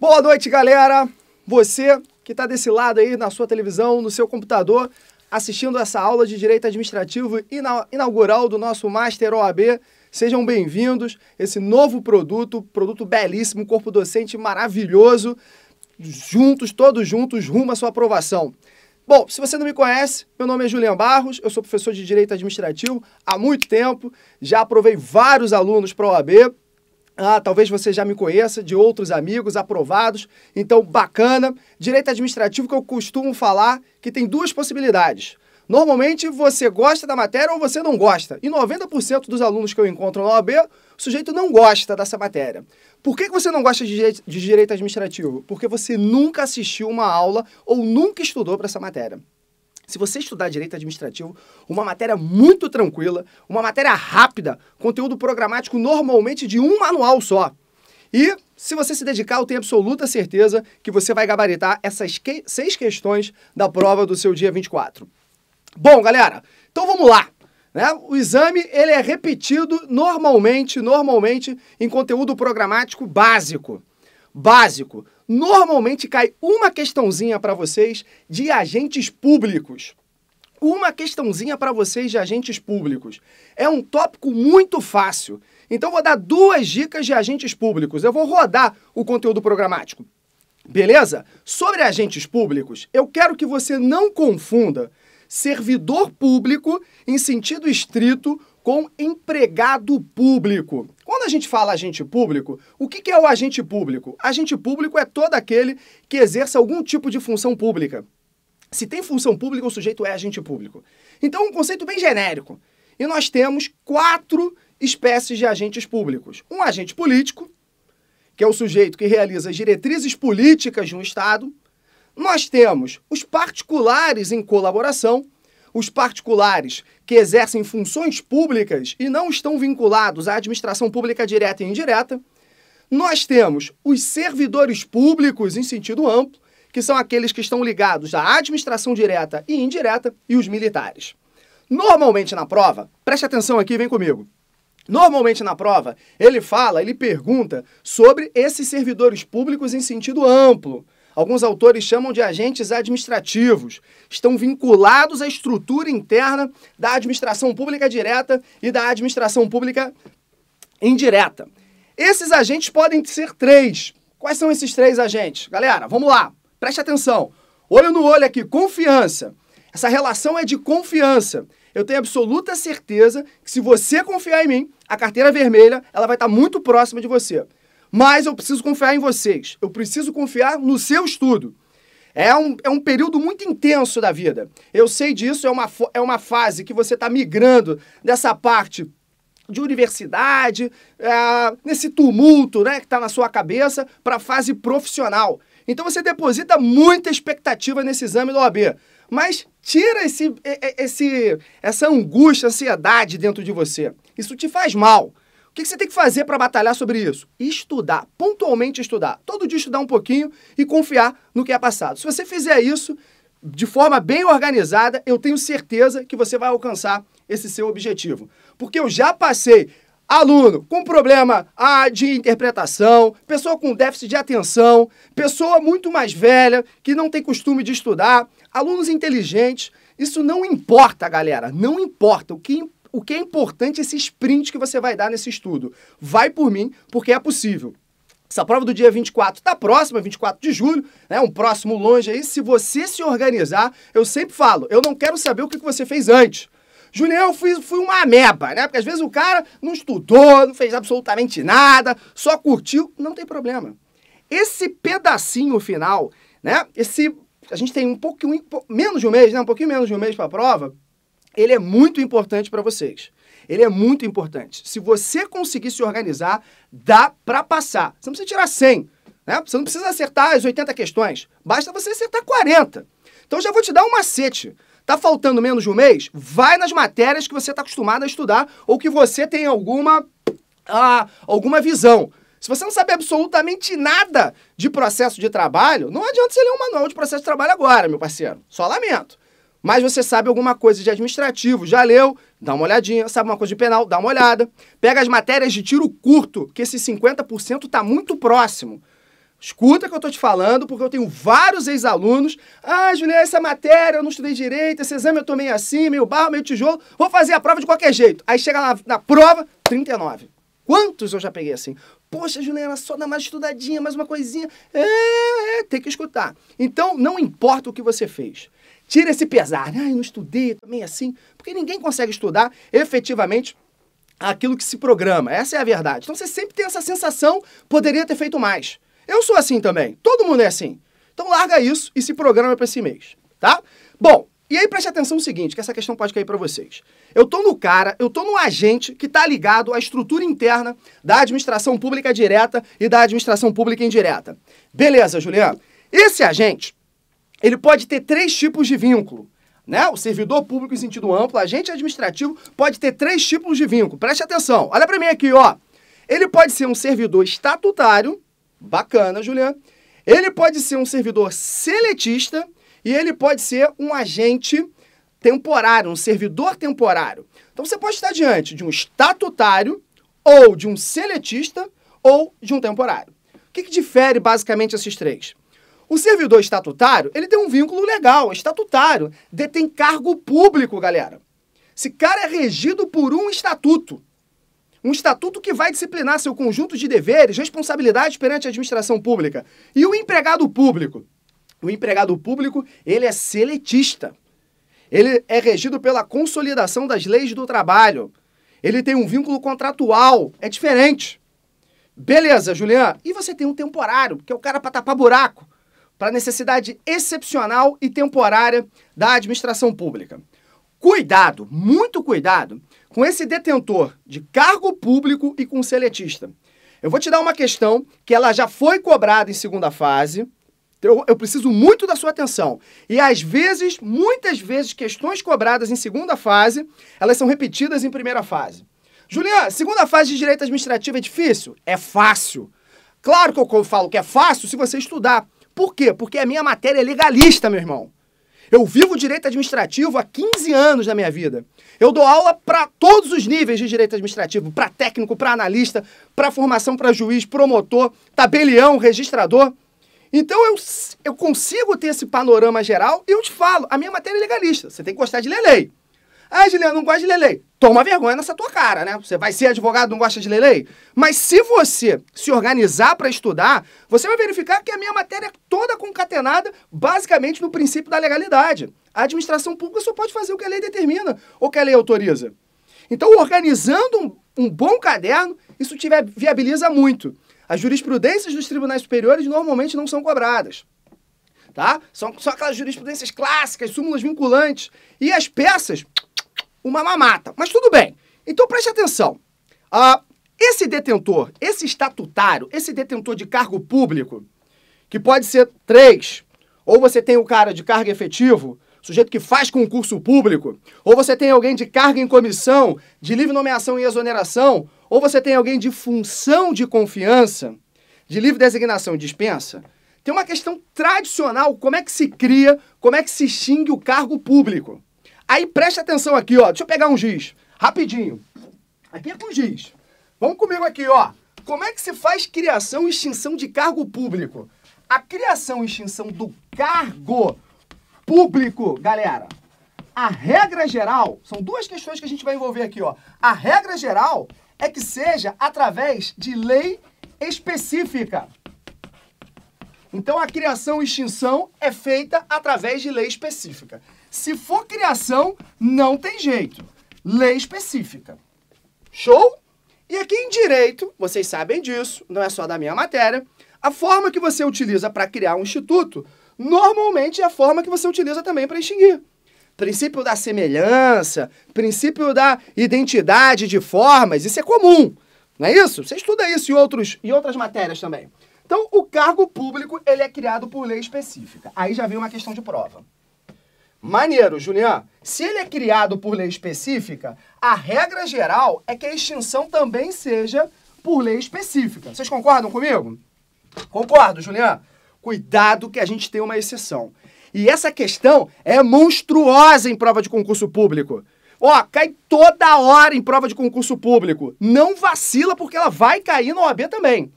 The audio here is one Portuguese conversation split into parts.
Boa noite, galera! Você que está desse lado aí, na sua televisão, no seu computador, assistindo essa aula de Direito Administrativo inaugural do nosso Master OAB. Sejam bem-vindos. Esse novo produto, produto belíssimo, corpo docente maravilhoso, juntos, todos juntos, rumo à sua aprovação. Bom, se você não me conhece, meu nome é Julian Barros, eu sou professor de Direito Administrativo há muito tempo, já aprovei vários alunos para a OAB, ah, talvez você já me conheça de outros amigos aprovados. Então, bacana. Direito administrativo que eu costumo falar que tem duas possibilidades. Normalmente você gosta da matéria ou você não gosta. E 90% dos alunos que eu encontro na OAB, o sujeito não gosta dessa matéria. Por que você não gosta de direito, de direito administrativo? Porque você nunca assistiu uma aula ou nunca estudou para essa matéria se você estudar direito administrativo, uma matéria muito tranquila, uma matéria rápida, conteúdo programático normalmente de um manual só. E se você se dedicar, eu tenho absoluta certeza que você vai gabaritar essas que seis questões da prova do seu dia 24. Bom, galera, então vamos lá. Né? O exame ele é repetido normalmente, normalmente em conteúdo programático básico. Básico normalmente cai uma questãozinha para vocês de agentes públicos. Uma questãozinha para vocês de agentes públicos. É um tópico muito fácil. Então vou dar duas dicas de agentes públicos. Eu vou rodar o conteúdo programático. Beleza? Sobre agentes públicos, eu quero que você não confunda servidor público em sentido estrito com empregado público. Quando a gente fala agente público, o que é o agente público? Agente público é todo aquele que exerce algum tipo de função pública. Se tem função pública, o sujeito é agente público. Então, um conceito bem genérico. E nós temos quatro espécies de agentes públicos: um agente político, que é o sujeito que realiza as diretrizes políticas de um Estado. Nós temos os particulares em colaboração, os particulares que exercem funções públicas e não estão vinculados à administração pública direta e indireta. Nós temos os servidores públicos em sentido amplo, que são aqueles que estão ligados à administração direta e indireta, e os militares. Normalmente na prova, preste atenção aqui, vem comigo. Normalmente na prova, ele fala, ele pergunta sobre esses servidores públicos em sentido amplo. Alguns autores chamam de agentes administrativos. Estão vinculados à estrutura interna da administração pública direta e da administração pública indireta. Esses agentes podem ser três. Quais são esses três agentes? Galera, vamos lá. Preste atenção. Olho no olho aqui, confiança. Essa relação é de confiança. Eu tenho absoluta certeza que se você confiar em mim, a carteira vermelha, ela vai estar muito próxima de você. Mas eu preciso confiar em vocês. Eu preciso confiar no seu estudo. É um, é um período muito intenso da vida. Eu sei disso, é uma, é uma fase que você está migrando dessa parte de universidade, é, nesse tumulto né, que está na sua cabeça, para a fase profissional. Então você deposita muita expectativa nesse exame do OAB. Mas tira esse, esse, essa angústia, ansiedade dentro de você. Isso te faz mal. O que você tem que fazer para batalhar sobre isso? Estudar, pontualmente estudar. Todo dia estudar um pouquinho e confiar no que é passado. Se você fizer isso de forma bem organizada, eu tenho certeza que você vai alcançar esse seu objetivo. Porque eu já passei aluno com problema ah, de interpretação, pessoa com déficit de atenção, pessoa muito mais velha que não tem costume de estudar, alunos inteligentes. Isso não importa, galera. Não importa. O que importa o que é importante é esse sprint que você vai dar nesse estudo. Vai por mim, porque é possível. Essa prova do dia 24 está próxima, 24 de julho, né? Um próximo longe aí. Se você se organizar, eu sempre falo, eu não quero saber o que você fez antes. Julião, fui, fui uma ameba, né? Porque às vezes o cara não estudou, não fez absolutamente nada, só curtiu, não tem problema. Esse pedacinho final, né? Esse. A gente tem um pouquinho. Menos de um mês, né? Um pouquinho menos de um mês para a prova ele é muito importante para vocês. Ele é muito importante. Se você conseguir se organizar, dá para passar. Você não precisa tirar 100, né? Você não precisa acertar as 80 questões. Basta você acertar 40. Então já vou te dar um macete. Tá faltando menos de um mês? Vai nas matérias que você está acostumado a estudar ou que você tem alguma, ah, alguma visão. Se você não sabe absolutamente nada de processo de trabalho, não adianta você ler um manual de processo de trabalho agora, meu parceiro. Só lamento mas você sabe alguma coisa de administrativo, já leu, dá uma olhadinha, sabe uma coisa de penal, dá uma olhada. Pega as matérias de tiro curto, que esse 50% está muito próximo. Escuta o que eu estou te falando, porque eu tenho vários ex-alunos. Ah, Juliana, essa matéria eu não estudei direito, esse exame eu tomei assim, meio barro, meio tijolo, vou fazer a prova de qualquer jeito. Aí chega na, na prova, 39. Quantos eu já peguei assim? Poxa, Juliana, só dá mais estudadinha, mais uma coisinha. É, é, tem que escutar. Então, não importa o que você fez. Tira esse pesar. Ah, eu não estudei, também assim. Porque ninguém consegue estudar efetivamente aquilo que se programa. Essa é a verdade. Então você sempre tem essa sensação, poderia ter feito mais. Eu sou assim também. Todo mundo é assim. Então larga isso e se programa para esse mês, tá? Bom, e aí preste atenção no seguinte, que essa questão pode cair para vocês. Eu tô no cara, eu tô no agente que está ligado à estrutura interna da administração pública direta e da administração pública indireta. Beleza, Juliano? Esse agente ele pode ter três tipos de vínculo. Né? O servidor público em sentido amplo, agente administrativo, pode ter três tipos de vínculo. Preste atenção. Olha para mim aqui, ó. Ele pode ser um servidor estatutário, bacana, Julian. Ele pode ser um servidor seletista e ele pode ser um agente temporário, um servidor temporário. Então você pode estar diante de um estatutário ou de um seletista ou de um temporário. O que, que difere basicamente esses três? O servidor estatutário, ele tem um vínculo legal, é estatutário, detém cargo público, galera. Esse cara é regido por um estatuto. Um estatuto que vai disciplinar seu conjunto de deveres, responsabilidades perante a administração pública. E o empregado público? O empregado público, ele é seletista. Ele é regido pela consolidação das leis do trabalho. Ele tem um vínculo contratual, é diferente. Beleza, Julian. E você tem um temporário, que é o cara para tapar buraco para necessidade excepcional e temporária da administração pública. Cuidado, muito cuidado com esse detentor de cargo público e com seletista. Eu vou te dar uma questão que ela já foi cobrada em segunda fase. Eu, eu, preciso muito da sua atenção. E às vezes, muitas vezes, questões cobradas em segunda fase, elas são repetidas em primeira fase. Juliana, segunda fase de direito administrativo é difícil? É fácil. Claro que eu falo que é fácil se você estudar. Por quê? Porque a minha matéria é legalista, meu irmão. Eu vivo direito administrativo há 15 anos da minha vida. Eu dou aula para todos os níveis de direito administrativo, para técnico, para analista, para formação para juiz, promotor, tabelião, registrador. Então eu, eu consigo ter esse panorama geral e eu te falo, a minha matéria é legalista. Você tem que gostar de ler lei. Ah, Juliano, não gosta de ler lei toma vergonha nessa tua cara, né? Você vai ser advogado, não gosta de ler lei? Mas se você se organizar para estudar, você vai verificar que a minha matéria é toda concatenada basicamente no princípio da legalidade. A administração pública só pode fazer o que a lei determina ou que a lei autoriza. Então, organizando um, um bom caderno, isso te viabiliza muito. As jurisprudências dos tribunais superiores normalmente não são cobradas tá? São só aquelas jurisprudências clássicas, súmulas vinculantes. E as peças uma mamata. Mas tudo bem. Então preste atenção. Ah, esse detentor, esse estatutário, esse detentor de cargo público, que pode ser três, ou você tem o cara de cargo efetivo, sujeito que faz concurso público, ou você tem alguém de cargo em comissão, de livre nomeação e exoneração, ou você tem alguém de função de confiança, de livre designação e dispensa, tem uma questão tradicional, como é que se cria, como é que se extingue o cargo público. Aí presta atenção aqui, ó. Deixa eu pegar um giz. Rapidinho. Aqui é com giz. Vamos comigo aqui, ó. Como é que se faz criação e extinção de cargo público? A criação e extinção do cargo público, galera. A regra geral, são duas questões que a gente vai envolver aqui, ó. A regra geral é que seja através de lei específica. Então a criação e extinção é feita através de lei específica. Se for criação, não tem jeito. Lei específica. Show? E aqui em direito, vocês sabem disso, não é só da minha matéria, a forma que você utiliza para criar um instituto normalmente é a forma que você utiliza também para extinguir. Princípio da semelhança, princípio da identidade de formas, isso é comum. Não é isso? Você estuda isso em, outros, em outras matérias também. Então, o cargo público ele é criado por lei específica. Aí já vem uma questão de prova. Maneiro, Julian. Se ele é criado por lei específica, a regra geral é que a extinção também seja por lei específica. Vocês concordam comigo? Concordo, Julian. Cuidado que a gente tem uma exceção. E essa questão é monstruosa em prova de concurso público. Ó, oh, cai toda hora em prova de concurso público. Não vacila porque ela vai cair na OAB também.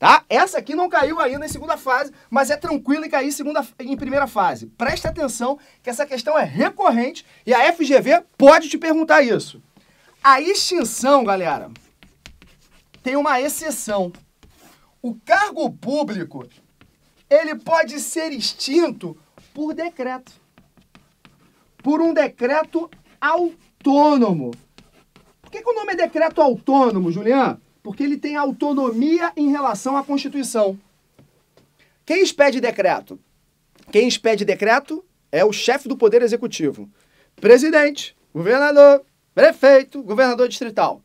Tá? Essa aqui não caiu ainda em segunda fase, mas é tranquilo em cair em, segunda, em primeira fase. Preste atenção que essa questão é recorrente e a FGV pode te perguntar isso. A extinção, galera, tem uma exceção. O cargo público, ele pode ser extinto por decreto. Por um decreto autônomo. Por que, que o nome é decreto autônomo, Juliana porque ele tem autonomia em relação à Constituição. Quem expede decreto? Quem expede decreto é o chefe do Poder Executivo. Presidente, governador, prefeito, governador distrital.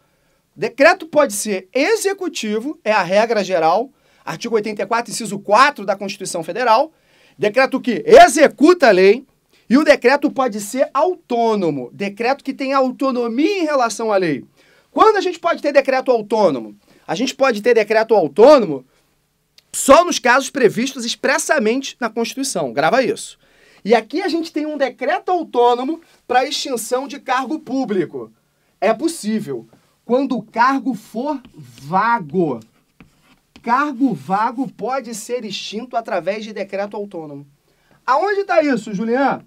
Decreto pode ser executivo, é a regra geral, artigo 84, inciso 4 da Constituição Federal. Decreto que executa a lei. E o decreto pode ser autônomo, decreto que tem autonomia em relação à lei. Quando a gente pode ter decreto autônomo? A gente pode ter decreto autônomo só nos casos previstos expressamente na Constituição. Grava isso. E aqui a gente tem um decreto autônomo para extinção de cargo público. É possível. Quando o cargo for vago. Cargo vago pode ser extinto através de decreto autônomo. Aonde está isso, Julian?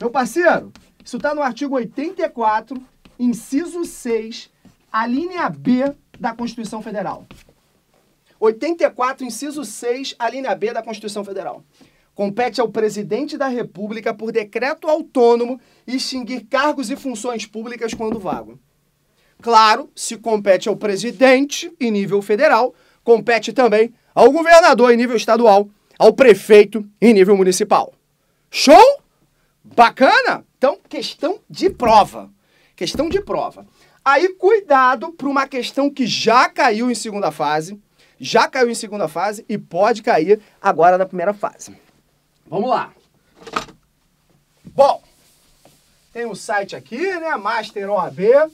Meu parceiro, isso está no artigo 84, inciso 6 a linha B da Constituição Federal. 84, inciso 6, a linha B da Constituição Federal. Compete ao presidente da República, por decreto autônomo, extinguir cargos e funções públicas quando vago. Claro, se compete ao presidente em nível federal, compete também ao governador em nível estadual, ao prefeito em nível municipal. Show? Bacana? Então, questão de prova. Questão de prova. Aí, cuidado para uma questão que já caiu em segunda fase, já caiu em segunda fase e pode cair agora na primeira fase. Vamos lá. Bom, tem um site aqui, né? Master OAB.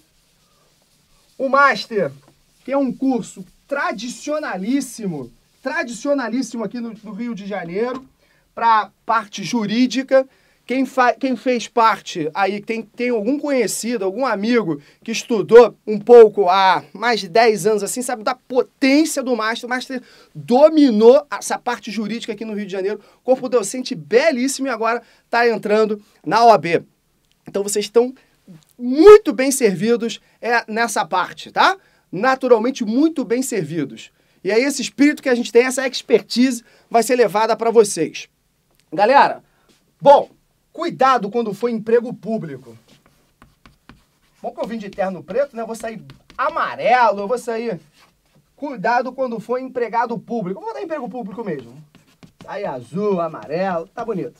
O Master, que é um curso tradicionalíssimo, tradicionalíssimo aqui no, no Rio de Janeiro, para parte jurídica, quem, quem, fez parte aí, tem, tem algum conhecido, algum amigo que estudou um pouco há mais de 10 anos, assim, sabe da potência do Master. O Master dominou essa parte jurídica aqui no Rio de Janeiro. Corpo docente belíssimo e agora está entrando na OAB. Então vocês estão muito bem servidos é, nessa parte, tá? Naturalmente, muito bem servidos. E aí, esse espírito que a gente tem, essa expertise, vai ser levada para vocês. Galera, bom, Cuidado quando for emprego público. Bom que eu vim de terno preto, né? Eu vou sair amarelo, eu vou sair. Cuidado quando for empregado público. Eu vou dar emprego público mesmo. Aí azul, amarelo, tá bonito.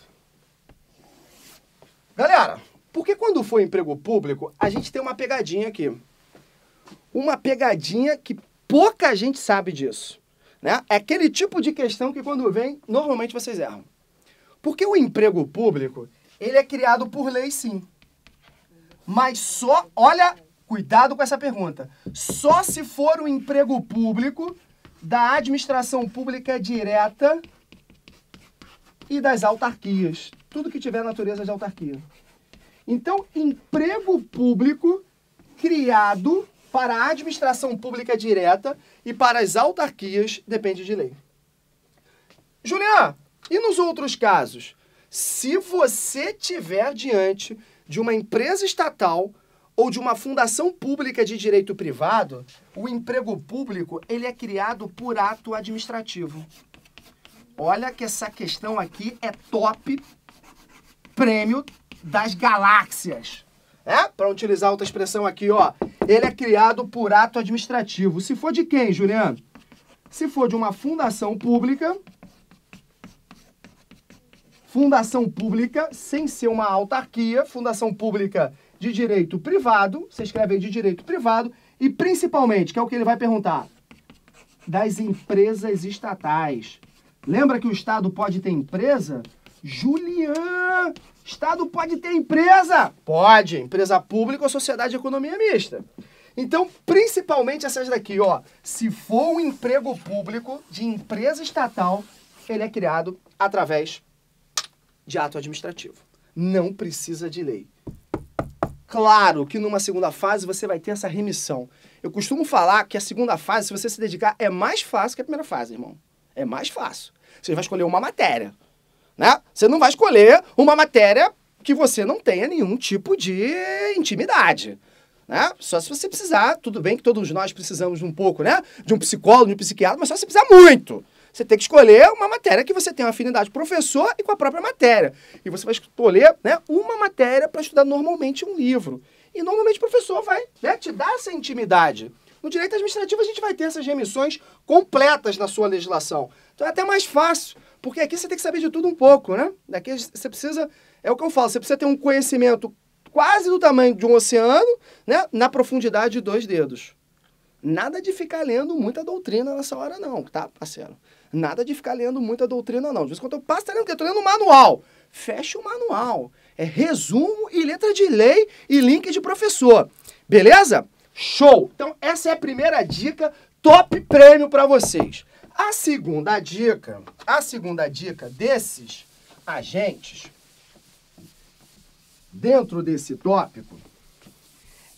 Galera, porque quando for emprego público, a gente tem uma pegadinha aqui. Uma pegadinha que pouca gente sabe disso. Né? É aquele tipo de questão que quando vem, normalmente vocês erram. Porque o emprego público, ele é criado por lei, sim. Mas só, olha, cuidado com essa pergunta. Só se for um emprego público da administração pública direta e das autarquias. Tudo que tiver natureza de autarquia. Então, emprego público criado para a administração pública direta e para as autarquias depende de lei. Julian, e nos outros casos? se você tiver diante de uma empresa estatal ou de uma fundação pública de direito privado, o emprego público ele é criado por ato administrativo. Olha que essa questão aqui é top prêmio das galáxias. É? Para utilizar outra expressão aqui, ó. Ele é criado por ato administrativo. Se for de quem, Juliano? Se for de uma fundação pública fundação pública, sem ser uma autarquia, fundação pública de direito privado, você escreve aí de direito privado, e principalmente, que é o que ele vai perguntar, das empresas estatais. Lembra que o Estado pode ter empresa? Julian, Estado pode ter empresa? Pode, empresa pública ou sociedade de economia mista. Então, principalmente essas daqui, ó. Se for um emprego público de empresa estatal, ele é criado através de ato administrativo. Não precisa de lei. Claro que numa segunda fase você vai ter essa remissão. Eu costumo falar que a segunda fase, se você se dedicar, é mais fácil que a primeira fase, irmão. É mais fácil. Você vai escolher uma matéria, né? Você não vai escolher uma matéria que você não tenha nenhum tipo de intimidade. Né? Só se você precisar, tudo bem que todos nós precisamos de um pouco, né? De um psicólogo, de um psiquiatra, mas só se precisar muito. Você tem que escolher uma matéria que você tem uma afinidade com o professor e com a própria matéria. E você vai escolher né, uma matéria para estudar normalmente um livro. E normalmente o professor vai né, te dar essa intimidade. No direito administrativo, a gente vai ter essas remissões completas na sua legislação. Então é até mais fácil, porque aqui você tem que saber de tudo um pouco, né? Daqui você precisa, é o que eu falo, você precisa ter um conhecimento quase do tamanho de um oceano, né? Na profundidade de dois dedos. Nada de ficar lendo muita doutrina nessa hora, não, tá, parceiro? Nada de ficar lendo muita doutrina, não. De vez em quando eu passo, tá lendo, eu tô lendo um manual. Fecha o manual. É resumo e letra de lei e link de professor. Beleza? Show! Então, essa é a primeira dica, top prêmio para vocês. A segunda dica, a segunda dica desses agentes, dentro desse tópico,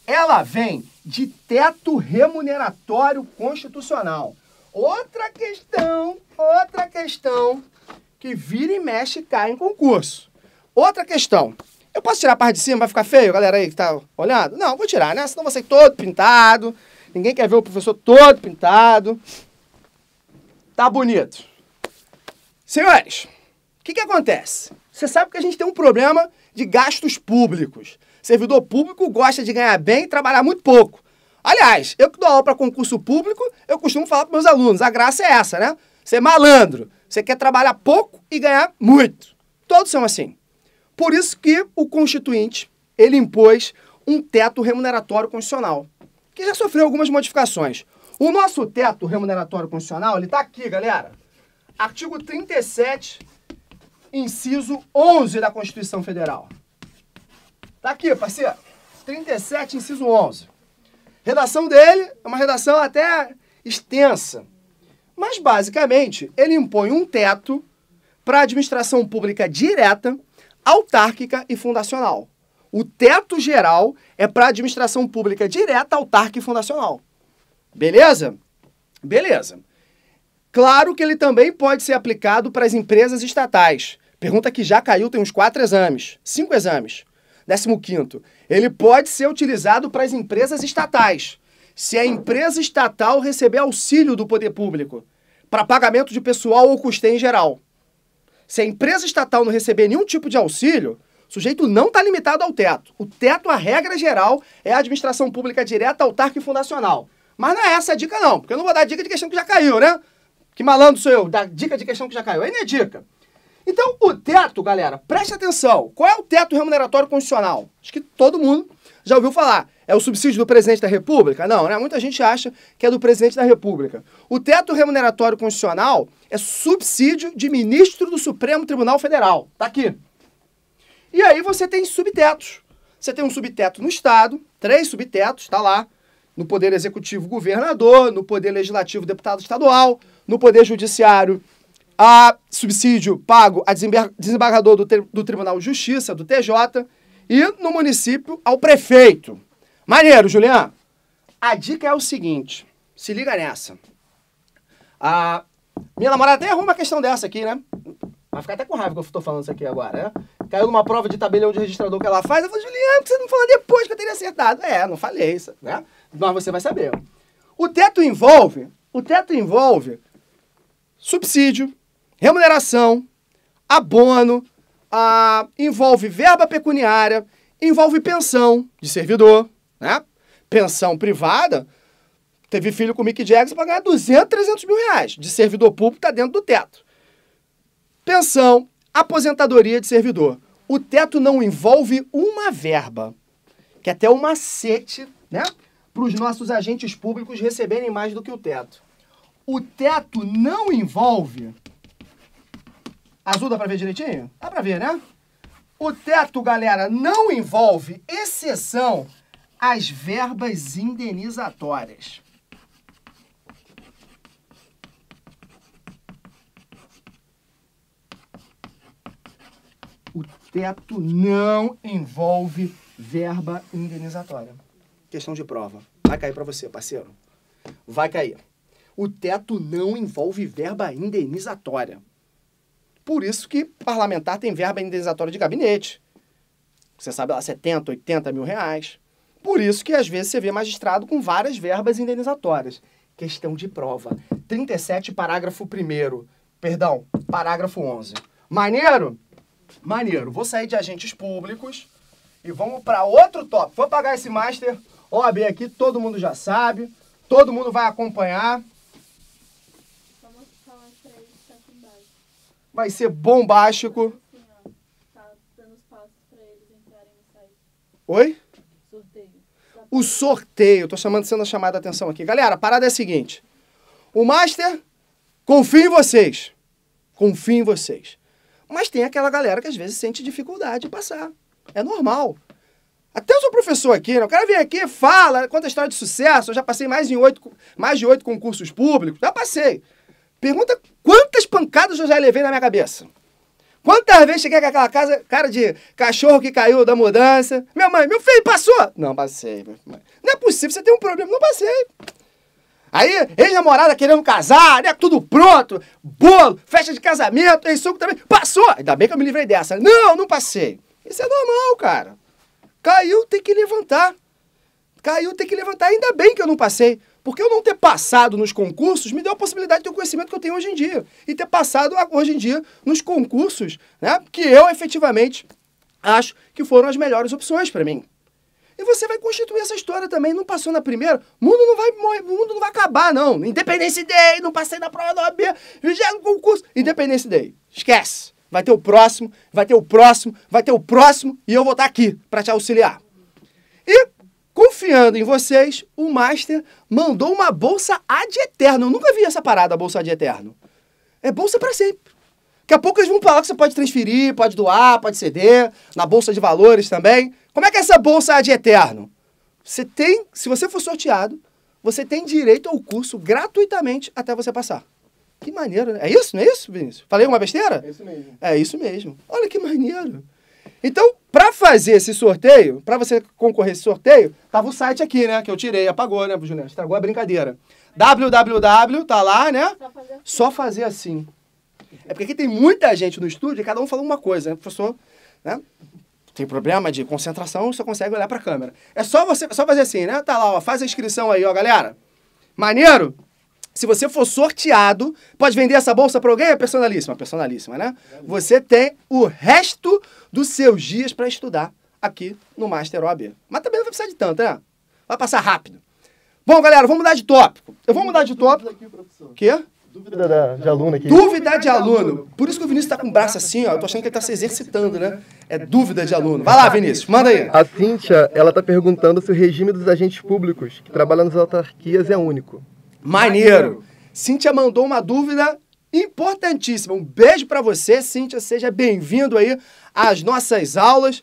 ela vem de teto remuneratório constitucional. Outra questão, outra questão que vira e mexe e cai em concurso. Outra questão. Eu posso tirar a parte de cima? Vai ficar feio, galera aí que tá olhando? Não, vou tirar, né? Senão você é todo pintado. Ninguém quer ver o professor todo pintado. Tá bonito. Senhores, o que, que acontece? Você sabe que a gente tem um problema de gastos públicos. Servidor público gosta de ganhar bem e trabalhar muito pouco. Aliás, eu que dou aula para concurso público, eu costumo falar para meus alunos, a graça é essa, né? Você é malandro, você quer trabalhar pouco e ganhar muito. Todos são assim. Por isso que o constituinte, ele impôs um teto remuneratório constitucional, que já sofreu algumas modificações. O nosso teto remuneratório constitucional, ele está aqui, galera. Artigo 37, inciso 11 da Constituição Federal. Está aqui, parceiro. 37, inciso 11 redação dele é uma redação até extensa. Mas, basicamente, ele impõe um teto para a administração pública direta, autárquica e fundacional. O teto geral é para a administração pública direta, autárquica e fundacional. Beleza? Beleza. Claro que ele também pode ser aplicado para as empresas estatais. Pergunta que já caiu, tem uns quatro exames, cinco exames. Décimo quinto, ele pode ser utilizado para as empresas estatais. Se a empresa estatal receber auxílio do poder público para pagamento de pessoal ou custeio em geral. Se a empresa estatal não receber nenhum tipo de auxílio, o sujeito não está limitado ao teto. O teto, a regra geral, é a administração pública direta, autárquica e fundacional. Mas não é essa a dica, não, porque eu não vou dar dica de questão que já caiu, né? Que malandro sou eu, dar dica de questão que já caiu. Aí não é dica. Então, o teto, galera, preste atenção. Qual é o teto remuneratório constitucional? Acho que todo mundo já ouviu falar. É o subsídio do presidente da República? Não, né? Muita gente acha que é do presidente da República. O teto remuneratório constitucional é subsídio de ministro do Supremo Tribunal Federal. Tá aqui. E aí você tem subtetos. Você tem um subteto no Estado, três subtetos, está lá. No Poder Executivo, governador, no Poder Legislativo, deputado estadual, no Poder Judiciário, a subsídio pago a desembargador do, do Tribunal de Justiça, do TJ, e no município ao prefeito. Maneiro, Julián. A dica é o seguinte, se liga nessa. A minha namorada até arruma uma questão dessa aqui, né? Vai ficar até com raiva que eu estou falando isso aqui agora, né? Caiu numa prova de tabelião de registrador que ela faz, eu falei, que você não falou depois que eu teria acertado. É, não falei isso, né? Mas você vai saber. O teto envolve, o teto envolve subsídio, remuneração, abono, a, envolve verba pecuniária, envolve pensão de servidor, né? Pensão privada. Teve filho com o Mick Jackson para ganhar 200, 300 mil reais. De servidor público está dentro do teto. Pensão, aposentadoria de servidor. O teto não envolve uma verba, que é até o um macete, né? Para os nossos agentes públicos receberem mais do que o teto. O teto não envolve Azul dá pra ver direitinho? Dá pra ver, né? O teto, galera, não envolve exceção às verbas indenizatórias. O teto não envolve verba indenizatória. Questão de prova. Vai cair para você, parceiro. Vai cair. O teto não envolve verba indenizatória. Por isso que parlamentar tem verba indenizatória de gabinete. Você sabe lá, 70, 80 mil reais. Por isso que às vezes você vê magistrado com várias verbas indenizatórias. Questão de prova. 37, parágrafo 1 Perdão, parágrafo 11. Maneiro? Maneiro. Vou sair de agentes públicos e vamos para outro tópico. Vou pagar esse master. OAB aqui, todo mundo já sabe. Todo mundo vai acompanhar. vai ser bombástico. Tá Oi? Tá o sorteio. Estou chamando, sendo chamada a atenção aqui. Galera, a parada é a seguinte. O Master, confia em vocês. Confia em vocês. Mas tem aquela galera que às vezes sente dificuldade de passar. É normal. Até o seu professor aqui, né? O cara vem aqui, fala, conta a história de sucesso. Eu já passei mais, em oito, mais de oito concursos públicos. Já passei. Pergunta quantas pancadas eu já levei na minha cabeça. Quantas vezes cheguei com aquela casa, cara de cachorro que caiu da mudança. Minha mãe, meu filho, passou? Não, passei. Não é possível, você tem um problema. Não passei. Aí, ex-namorada querendo casar, né? Tudo pronto, bolo, festa de casamento, ex suco também. Passou! Ainda bem que eu me livrei dessa. Não, não passei. Isso é normal, cara. Caiu, tem que levantar. Caiu, tem que levantar. Ainda bem que eu não passei. Porque eu não ter passado nos concursos me deu a possibilidade de ter o conhecimento que eu tenho hoje em dia. E ter passado hoje em dia nos concursos, né? Que eu efetivamente acho que foram as melhores opções para mim. E você vai constituir essa história também. Não passou na primeira, mundo não vai morrer, mundo não vai acabar, não. Independência Day, não passei na prova da OAB, já no concurso. Independência Day, esquece. Vai ter o próximo, vai ter o próximo, vai ter o próximo, e eu vou estar tá aqui para te auxiliar. E Confiando em vocês, o Master mandou uma bolsa ad eterno. Eu nunca vi essa parada, bolsa ad eterno. É bolsa para sempre. Daqui a pouco eles vão falar que você pode transferir, pode doar, pode ceder, na bolsa de valores também. Como é que é essa bolsa ad eterno? Você tem, se você for sorteado, você tem direito ao curso gratuitamente até você passar. Que maneiro, né? É isso, não é isso, Vinícius? Falei uma besteira? É isso mesmo. É isso mesmo. Olha que maneiro. Então, para fazer esse sorteio, para você concorrer esse sorteio, tava o site aqui, né? Que eu tirei, apagou, né, Juliana? Estragou a brincadeira. www, tá lá, né? Só fazer assim. Só fazer assim. É porque aqui tem muita gente no estúdio e cada um falou uma coisa, né? professor, né? Tem problema de concentração, só consegue olhar para a câmera. É só você, só fazer assim, né? Tá lá, ó, faz a inscrição aí, ó, galera. Maneiro? Se você for sorteado, pode vender essa bolsa para alguém? É personalíssima, personalíssima, né? Você tem o resto dos seus dias para estudar aqui no Master OAB. Mas também não vai precisar de tanto, né? Vai passar rápido. Bom, galera, vamos mudar de tópico. Eu vou mudar de tópico. Quê? Dúvida da, de aluno aqui. Dúvida de aluno. Por isso que o Vinícius está com o braço assim, ó. Eu tô achando que ele está se exercitando, né? É dúvida de aluno. Vai lá, Vinícius, manda aí. A Cíntia, ela está perguntando se o regime dos agentes públicos que trabalham nas autarquias é único. Maneiro. Cíntia mandou uma dúvida importantíssima. Um beijo para você, Cíntia. Seja bem-vindo aí às nossas aulas.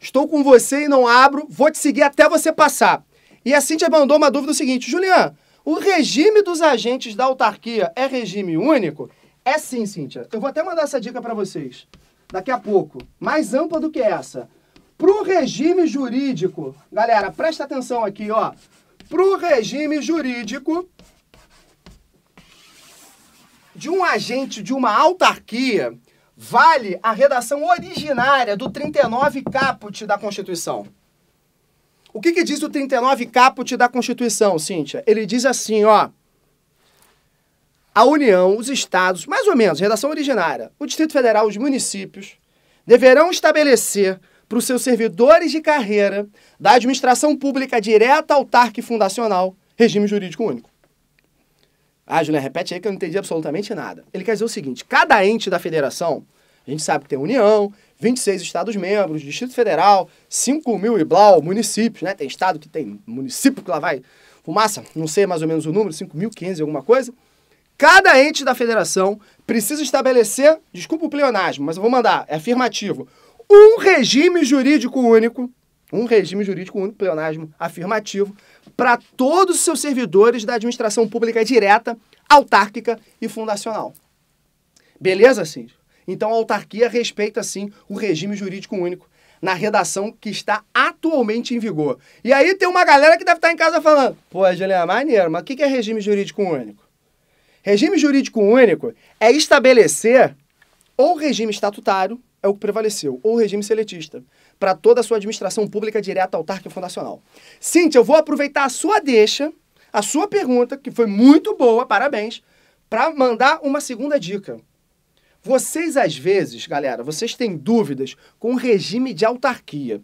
Estou com você e não abro. Vou te seguir até você passar. E a Cíntia mandou uma dúvida o seguinte: Julian, o regime dos agentes da autarquia é regime único? É sim, Cíntia. Eu vou até mandar essa dica para vocês daqui a pouco, mais ampla do que essa. Para o regime jurídico, galera, presta atenção aqui, ó. Para o regime jurídico, de um agente de uma autarquia vale a redação originária do 39 caput da Constituição. O que, que diz o 39 caput da Constituição, Cíntia? Ele diz assim, ó. A União, os estados, mais ou menos, redação originária, o Distrito Federal, os municípios, deverão estabelecer para os seus servidores de carreira da administração pública direta, autarca e fundacional, regime jurídico único. Ah, Juliana, né? repete aí que eu não entendi absolutamente nada. Ele quer dizer o seguinte: cada ente da federação, a gente sabe que tem União, 26 estados-membros, Distrito Federal, 5 mil e blau municípios, né? Tem estado que tem município que lá vai fumaça, não sei mais ou menos o número, 5.500 alguma coisa. Cada ente da federação precisa estabelecer, desculpa o pleonasmo, mas eu vou mandar, é afirmativo, um regime jurídico único um regime jurídico único, pleonasmo afirmativo, para todos os seus servidores da administração pública direta, autárquica e fundacional. Beleza, Cid? Então a autarquia respeita, sim, o regime jurídico único na redação que está atualmente em vigor. E aí tem uma galera que deve estar em casa falando, pô, Juliana, maneiro, mas o que é regime jurídico único? Regime jurídico único é estabelecer ou regime estatutário, é o que prevaleceu, ou regime seletista para toda a sua administração pública direta, autárquica e fundacional. Cintia, eu vou aproveitar a sua deixa, a sua pergunta, que foi muito boa, parabéns, para mandar uma segunda dica. Vocês, às vezes, galera, vocês têm dúvidas com o regime de autarquia.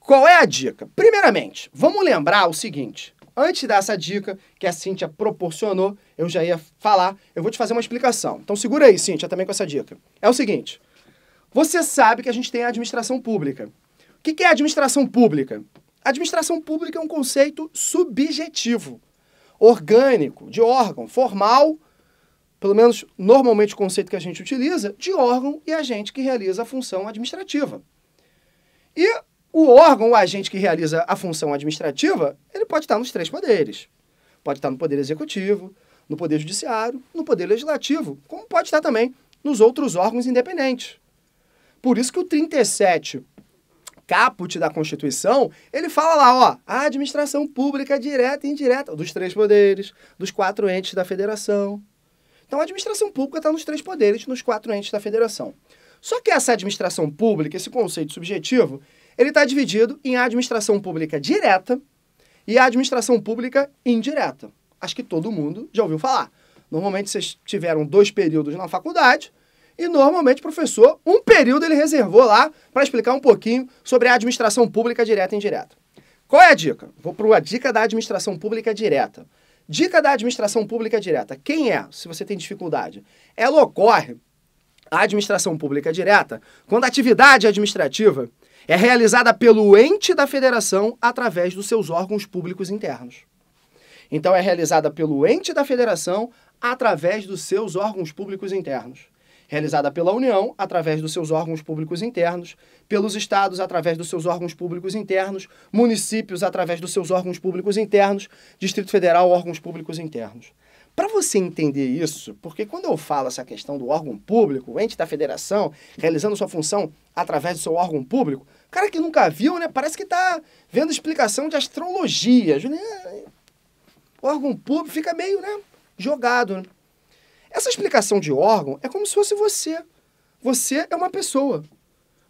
Qual é a dica? Primeiramente, vamos lembrar o seguinte. Antes dessa dica que a Cíntia proporcionou, eu já ia falar, eu vou te fazer uma explicação. Então segura aí, Cíntia, também com essa dica. É o seguinte, você sabe que a gente tem a administração pública. O que é administração pública? Administração pública é um conceito subjetivo, orgânico, de órgão, formal, pelo menos normalmente o conceito que a gente utiliza, de órgão e agente que realiza a função administrativa. E o órgão, o agente que realiza a função administrativa, ele pode estar nos três poderes. Pode estar no poder executivo, no poder judiciário, no poder legislativo, como pode estar também nos outros órgãos independentes. Por isso que o 37 caput da Constituição, ele fala lá, ó, a administração pública é direta e indireta dos três poderes, dos quatro entes da federação. Então a administração pública está nos três poderes, nos quatro entes da federação. Só que essa administração pública, esse conceito subjetivo, ele está dividido em administração pública direta e administração pública indireta. Acho que todo mundo já ouviu falar. Normalmente vocês tiveram dois períodos na faculdade, e normalmente, professor, um período ele reservou lá para explicar um pouquinho sobre a administração pública direta e indireta. Qual é a dica? Vou para a dica da administração pública direta. Dica da administração pública direta. Quem é, se você tem dificuldade? Ela ocorre, a administração pública direta, quando a atividade administrativa é realizada pelo ente da federação através dos seus órgãos públicos internos. Então, é realizada pelo ente da federação através dos seus órgãos públicos internos realizada pela União, através dos seus órgãos públicos internos, pelos estados, através dos seus órgãos públicos internos, municípios, através dos seus órgãos públicos internos, Distrito Federal, órgãos públicos internos. Para você entender isso, porque quando eu falo essa questão do órgão público, o ente da federação, realizando sua função através do seu órgão público, cara que nunca viu, né? Parece que está vendo explicação de astrologia. O né? órgão público fica meio, né? Jogado. Né? Essa explicação de órgão é como se fosse você. Você é uma pessoa.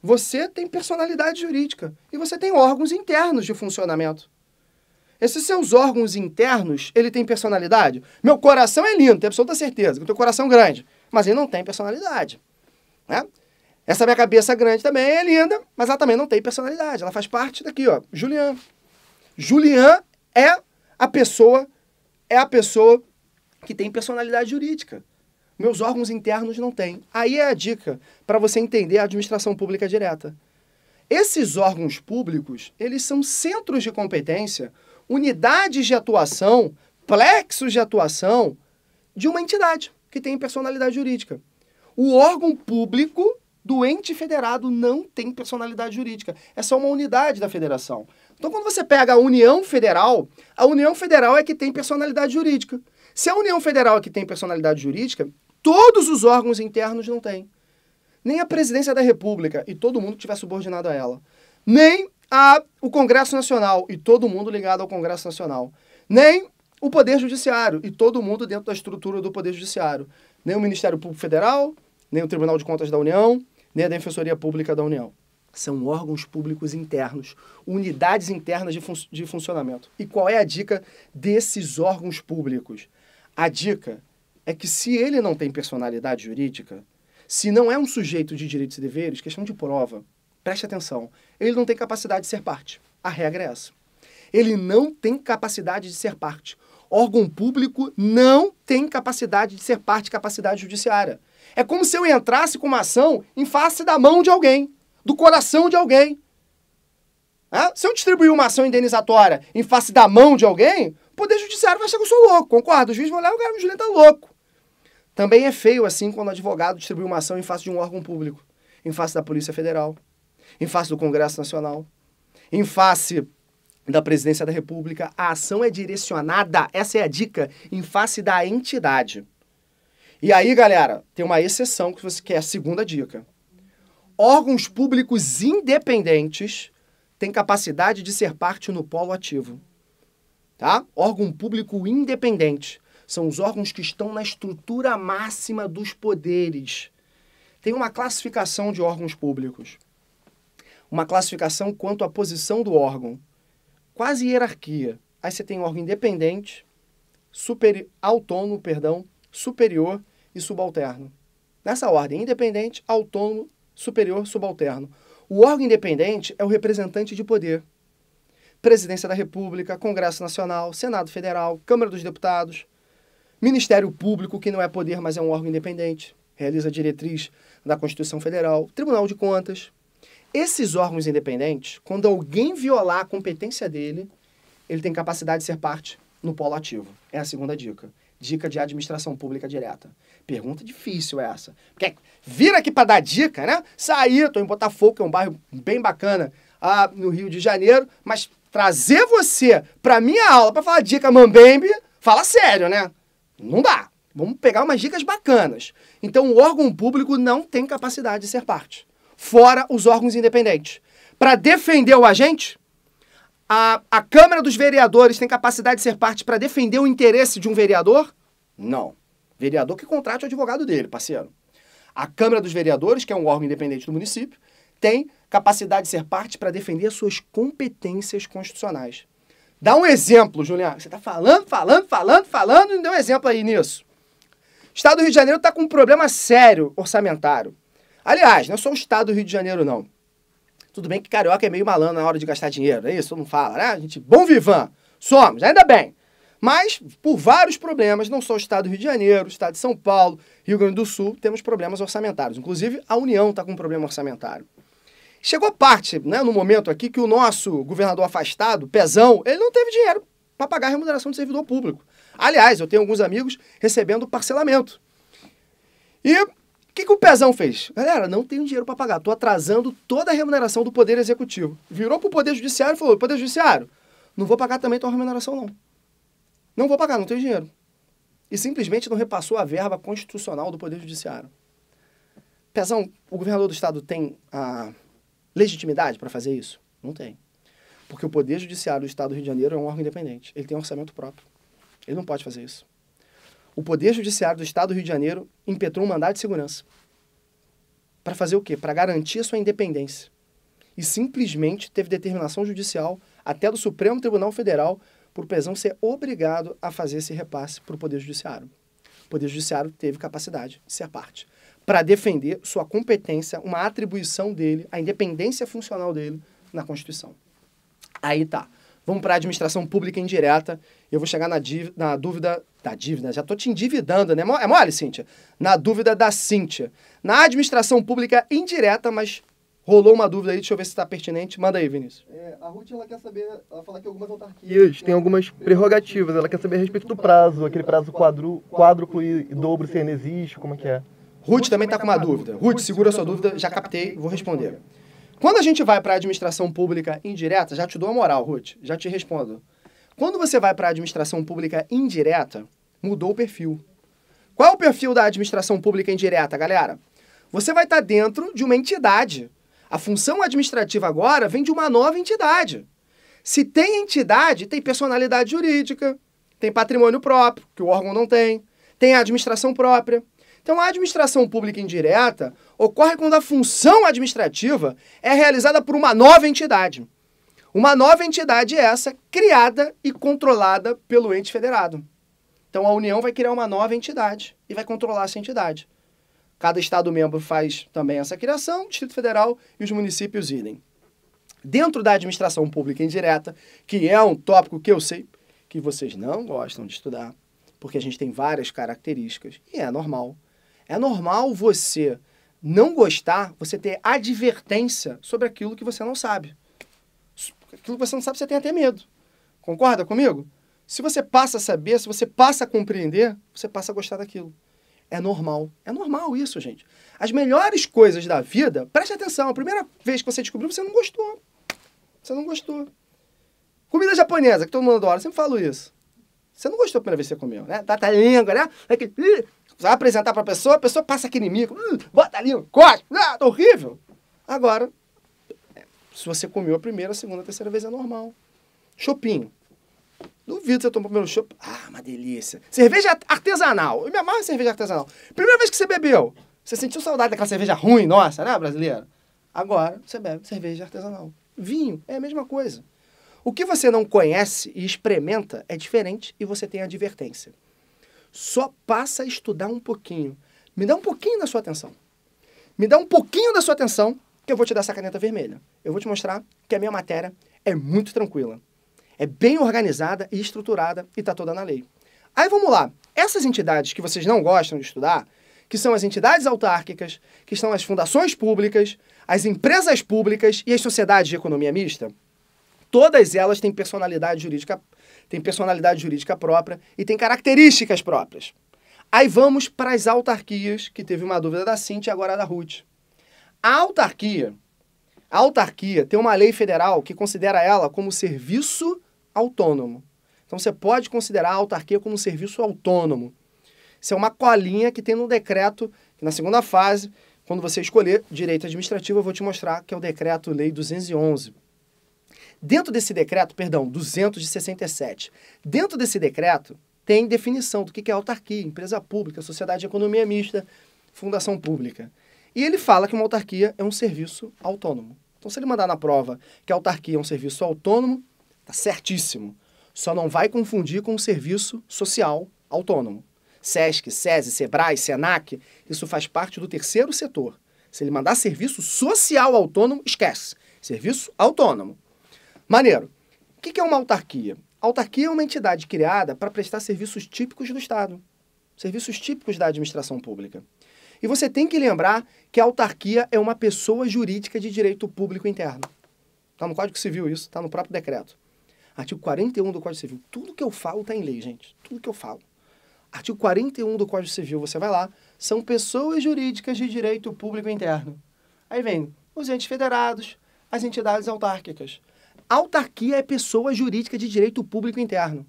Você tem personalidade jurídica e você tem órgãos internos de funcionamento. Esses seus órgãos internos, ele tem personalidade? Meu coração é lindo, tenho absoluta certeza, que eu tenho coração grande, mas ele não tem personalidade. Né? Essa minha cabeça grande também é linda, mas ela também não tem personalidade. Ela faz parte daqui, ó, Julian. Julian é a pessoa, é a pessoa que tem personalidade jurídica. Meus órgãos internos não têm. Aí é a dica para você entender a administração pública direta. Esses órgãos públicos, eles são centros de competência, unidades de atuação, plexos de atuação de uma entidade que tem personalidade jurídica. O órgão público do ente federado não tem personalidade jurídica. É só uma unidade da federação. Então, quando você pega a União Federal, a União Federal é que tem personalidade jurídica. Se é a União Federal é que tem personalidade jurídica, todos os órgãos internos não têm. Nem a presidência da República e todo mundo que estiver subordinado a ela. Nem a, o Congresso Nacional e todo mundo ligado ao Congresso Nacional. Nem o Poder Judiciário e todo mundo dentro da estrutura do Poder Judiciário. Nem o Ministério Público Federal, nem o Tribunal de Contas da União, nem a Defensoria Pública da União. São órgãos públicos internos, unidades internas de, fun de funcionamento. E qual é a dica desses órgãos públicos? A dica é que se ele não tem personalidade jurídica, se não é um sujeito de direitos e deveres, questão de prova, preste atenção, ele não tem capacidade de ser parte. A regra é essa. Ele não tem capacidade de ser parte. Órgão público não tem capacidade de ser parte, capacidade judiciária. É como se eu entrasse com uma ação em face da mão de alguém, do coração de alguém. se eu distribuir uma ação indenizatória em face da mão de alguém, o Poder Judiciário vai achar que eu sou louco, concorda? O juiz vai olhar e o cara, o julgamento tá louco. Também é feio assim quando o advogado distribui uma ação em face de um órgão público, em face da Polícia Federal, em face do Congresso Nacional, em face da Presidência da República. A ação é direcionada, essa é a dica, em face da entidade. E aí, galera, tem uma exceção que você quer, é a segunda dica. Órgãos públicos independentes têm capacidade de ser parte no polo ativo. Tá? Órgão público independente. São os órgãos que estão na estrutura máxima dos poderes. Tem uma classificação de órgãos públicos. Uma classificação quanto à posição do órgão. Quase hierarquia. Aí você tem órgão independente, super, autônomo, perdão, superior e subalterno. Nessa ordem, independente, autônomo, superior, subalterno. O órgão independente é o representante de poder. Presidência da República, Congresso Nacional, Senado Federal, Câmara dos Deputados. Ministério Público, que não é poder, mas é um órgão independente, realiza a diretriz da Constituição Federal, Tribunal de Contas. Esses órgãos independentes, quando alguém violar a competência dele, ele tem capacidade de ser parte no polo ativo. É a segunda dica. Dica de administração pública direta. Pergunta difícil essa. Porque vira aqui para dar dica, né? Sair, tô em Botafogo, que é um bairro bem bacana, ah, no Rio de Janeiro, mas trazer você para minha aula para falar dica Mambembe, fala sério, né? Não dá. Vamos pegar umas dicas bacanas. Então, o órgão público não tem capacidade de ser parte, fora os órgãos independentes. Para defender o agente, a, a Câmara dos Vereadores tem capacidade de ser parte para defender o interesse de um vereador? Não. Vereador que contrate o advogado dele, parceiro. A Câmara dos Vereadores, que é um órgão independente do município, tem capacidade de ser parte para defender suas competências constitucionais. Dá um exemplo, Juliano. Você está falando, falando, falando, falando e não deu um exemplo aí nisso. O estado do Rio de Janeiro está com um problema sério orçamentário. Aliás, não é só o estado do Rio de Janeiro, não. Tudo bem que carioca é meio malandro na hora de gastar dinheiro, é isso? Todo mundo fala, né? A gente, bom vivan, somos, ainda bem. Mas, por vários problemas, não só o estado do Rio de Janeiro, o estado de São Paulo, Rio Grande do Sul, temos problemas orçamentários. Inclusive, a União está com um problema orçamentário. Chegou parte, né, no momento aqui, que o nosso governador afastado, Pezão, ele não teve dinheiro para pagar a remuneração de servidor público. Aliás, eu tenho alguns amigos recebendo parcelamento. E o que, que o Pezão fez? Galera, não tenho dinheiro para pagar, estou atrasando toda a remuneração do Poder Executivo. Virou para o Poder Judiciário e falou, Poder Judiciário, não vou pagar também tua remuneração não. Não vou pagar, não tenho dinheiro. E simplesmente não repassou a verba constitucional do Poder Judiciário. Pezão, o governador do estado tem a legitimidade para fazer isso? Não tem. Porque o Poder Judiciário do Estado do Rio de Janeiro é um órgão independente. Ele tem um orçamento próprio. Ele não pode fazer isso. O Poder Judiciário do Estado do Rio de Janeiro impetrou um mandado de segurança. Para fazer o quê? Para garantir a sua independência. E simplesmente teve determinação judicial, até do Supremo Tribunal Federal, por Pesão ser obrigado a fazer esse repasse para o Poder Judiciário. O Poder Judiciário teve capacidade de ser parte para defender sua competência, uma atribuição dele, a independência funcional dele na Constituição. Aí tá. Vamos para a administração pública indireta. Eu vou chegar na, dívida, na dúvida da dívida. Já estou te endividando, né? É, é mole, Cíntia? Na dúvida da Cíntia. Na administração pública indireta, mas rolou uma dúvida aí. Deixa eu ver se está pertinente. Manda aí, Vinícius. É, a Ruth, ela quer saber... Ela fala que algumas autarquias... Tem algumas prerrogativas. Ela quer saber a respeito do prazo. Aquele prazo quadru, quádruplo e dobro, se ainda existe, como é que é? Ruth também está com uma dúvida. Ruth, segura a sua dúvida, já captei, vou responder. Quando a gente vai para a administração pública indireta, já te dou a moral, Ruth, já te respondo. Quando você vai para a administração pública indireta, mudou o perfil. Qual é o perfil da administração pública indireta, galera? Você vai estar tá dentro de uma entidade. A função administrativa agora vem de uma nova entidade. Se tem entidade, tem personalidade jurídica, tem patrimônio próprio, que o órgão não tem, tem a administração própria. Então, a administração pública indireta ocorre quando a função administrativa é realizada por uma nova entidade. Uma nova entidade é essa criada e controlada pelo ente federado. Então, a União vai criar uma nova entidade e vai controlar essa entidade. Cada Estado membro faz também essa criação, o Distrito Federal e os municípios idem. Dentro da administração pública indireta, que é um tópico que eu sei que vocês não gostam de estudar, porque a gente tem várias características, e é normal é normal você não gostar, você ter advertência sobre aquilo que você não sabe. Aquilo que você não sabe, você tem até medo. Concorda comigo? Se você passa a saber, se você passa a compreender, você passa a gostar daquilo. É normal. É normal isso, gente. As melhores coisas da vida, preste atenção, a primeira vez que você descobriu, você não gostou. Você não gostou. Comida japonesa, que todo mundo adora, eu sempre falo isso. Você não gostou da primeira vez que você comeu, né? Dá tá, a tá né? você é vai apresentar para a pessoa, a pessoa passa aquele mico, bota ali, corte, ah, tá horrível. Agora, se você comeu a primeira, a segunda, a terceira vez é normal. Chopinho. Duvido você tomou o primeiro chopp. Ah, uma delícia. Cerveja artesanal. Eu me amarro em cerveja artesanal. Primeira vez que você bebeu, você sentiu saudade daquela cerveja ruim, nossa, né, brasileira? Agora, você bebe cerveja artesanal. Vinho é a mesma coisa. O que você não conhece e experimenta é diferente e você tem advertência. Só passa a estudar um pouquinho. Me dá um pouquinho da sua atenção. Me dá um pouquinho da sua atenção que eu vou te dar essa caneta vermelha. Eu vou te mostrar que a minha matéria é muito tranquila. É bem organizada e estruturada e está toda na lei. Aí vamos lá. Essas entidades que vocês não gostam de estudar, que são as entidades autárquicas, que são as fundações públicas, as empresas públicas e as sociedades de economia mista, Todas elas têm personalidade jurídica, têm personalidade jurídica própria e têm características próprias. Aí vamos para as autarquias, que teve uma dúvida da Cintia e agora é da Ruth. A autarquia, a autarquia tem uma lei federal que considera ela como serviço autônomo. Então você pode considerar a autarquia como serviço autônomo. Isso é uma colinha que tem no decreto, na segunda fase, quando você escolher direito administrativo, eu vou te mostrar que é o decreto-lei 211. Dentro desse decreto, perdão, 267, dentro desse decreto tem definição do que é autarquia, empresa pública, sociedade de economia mista, fundação pública. E ele fala que uma autarquia é um serviço autônomo. Então, se ele mandar na prova que a autarquia é um serviço autônomo, tá certíssimo. Só não vai confundir com um serviço social autônomo. SESC, SESI, SEBRAE, SENAC, isso faz parte do terceiro setor. Se ele mandar serviço social autônomo, esquece. Serviço autônomo. Maneiro. O que é uma autarquia? A autarquia é uma entidade criada para prestar serviços típicos do Estado, serviços típicos da administração pública. E você tem que lembrar que a autarquia é uma pessoa jurídica de direito público interno. Está no Código Civil isso, está no próprio decreto. Artigo 41 do Código Civil. Tudo que eu falo está em lei, gente. Tudo que eu falo. Artigo 41 do Código Civil, você vai lá, são pessoas jurídicas de direito público interno. Aí vem os entes federados, as entidades autárquicas. Autarquia é pessoa jurídica de direito público interno.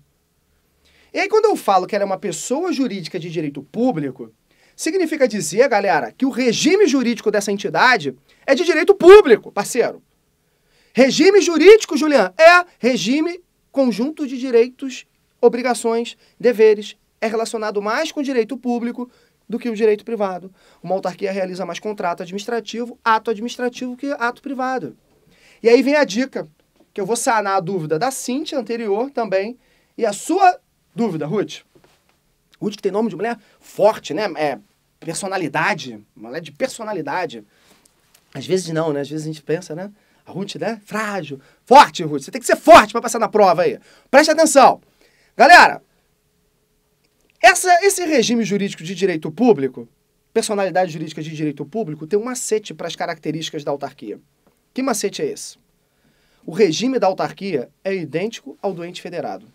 E aí, quando eu falo que ela é uma pessoa jurídica de direito público, significa dizer, galera, que o regime jurídico dessa entidade é de direito público, parceiro. Regime jurídico, Julian, é regime conjunto de direitos, obrigações, deveres. É relacionado mais com o direito público do que o direito privado. Uma autarquia realiza mais contrato administrativo, ato administrativo que ato privado. E aí vem a dica que eu vou sanar a dúvida da Cintia anterior também e a sua dúvida, Ruth. Ruth que tem nome de mulher forte, né? É personalidade, mulher é de personalidade. Às vezes não, né? Às vezes a gente pensa, né? A Ruth, né? Frágil. Forte, Ruth. Você tem que ser forte para passar na prova aí. Preste atenção. Galera, essa, esse regime jurídico de direito público, personalidade jurídica de direito público, tem um macete para as características da autarquia. Que macete é esse? O regime da autarquia é idêntico ao do ente federado.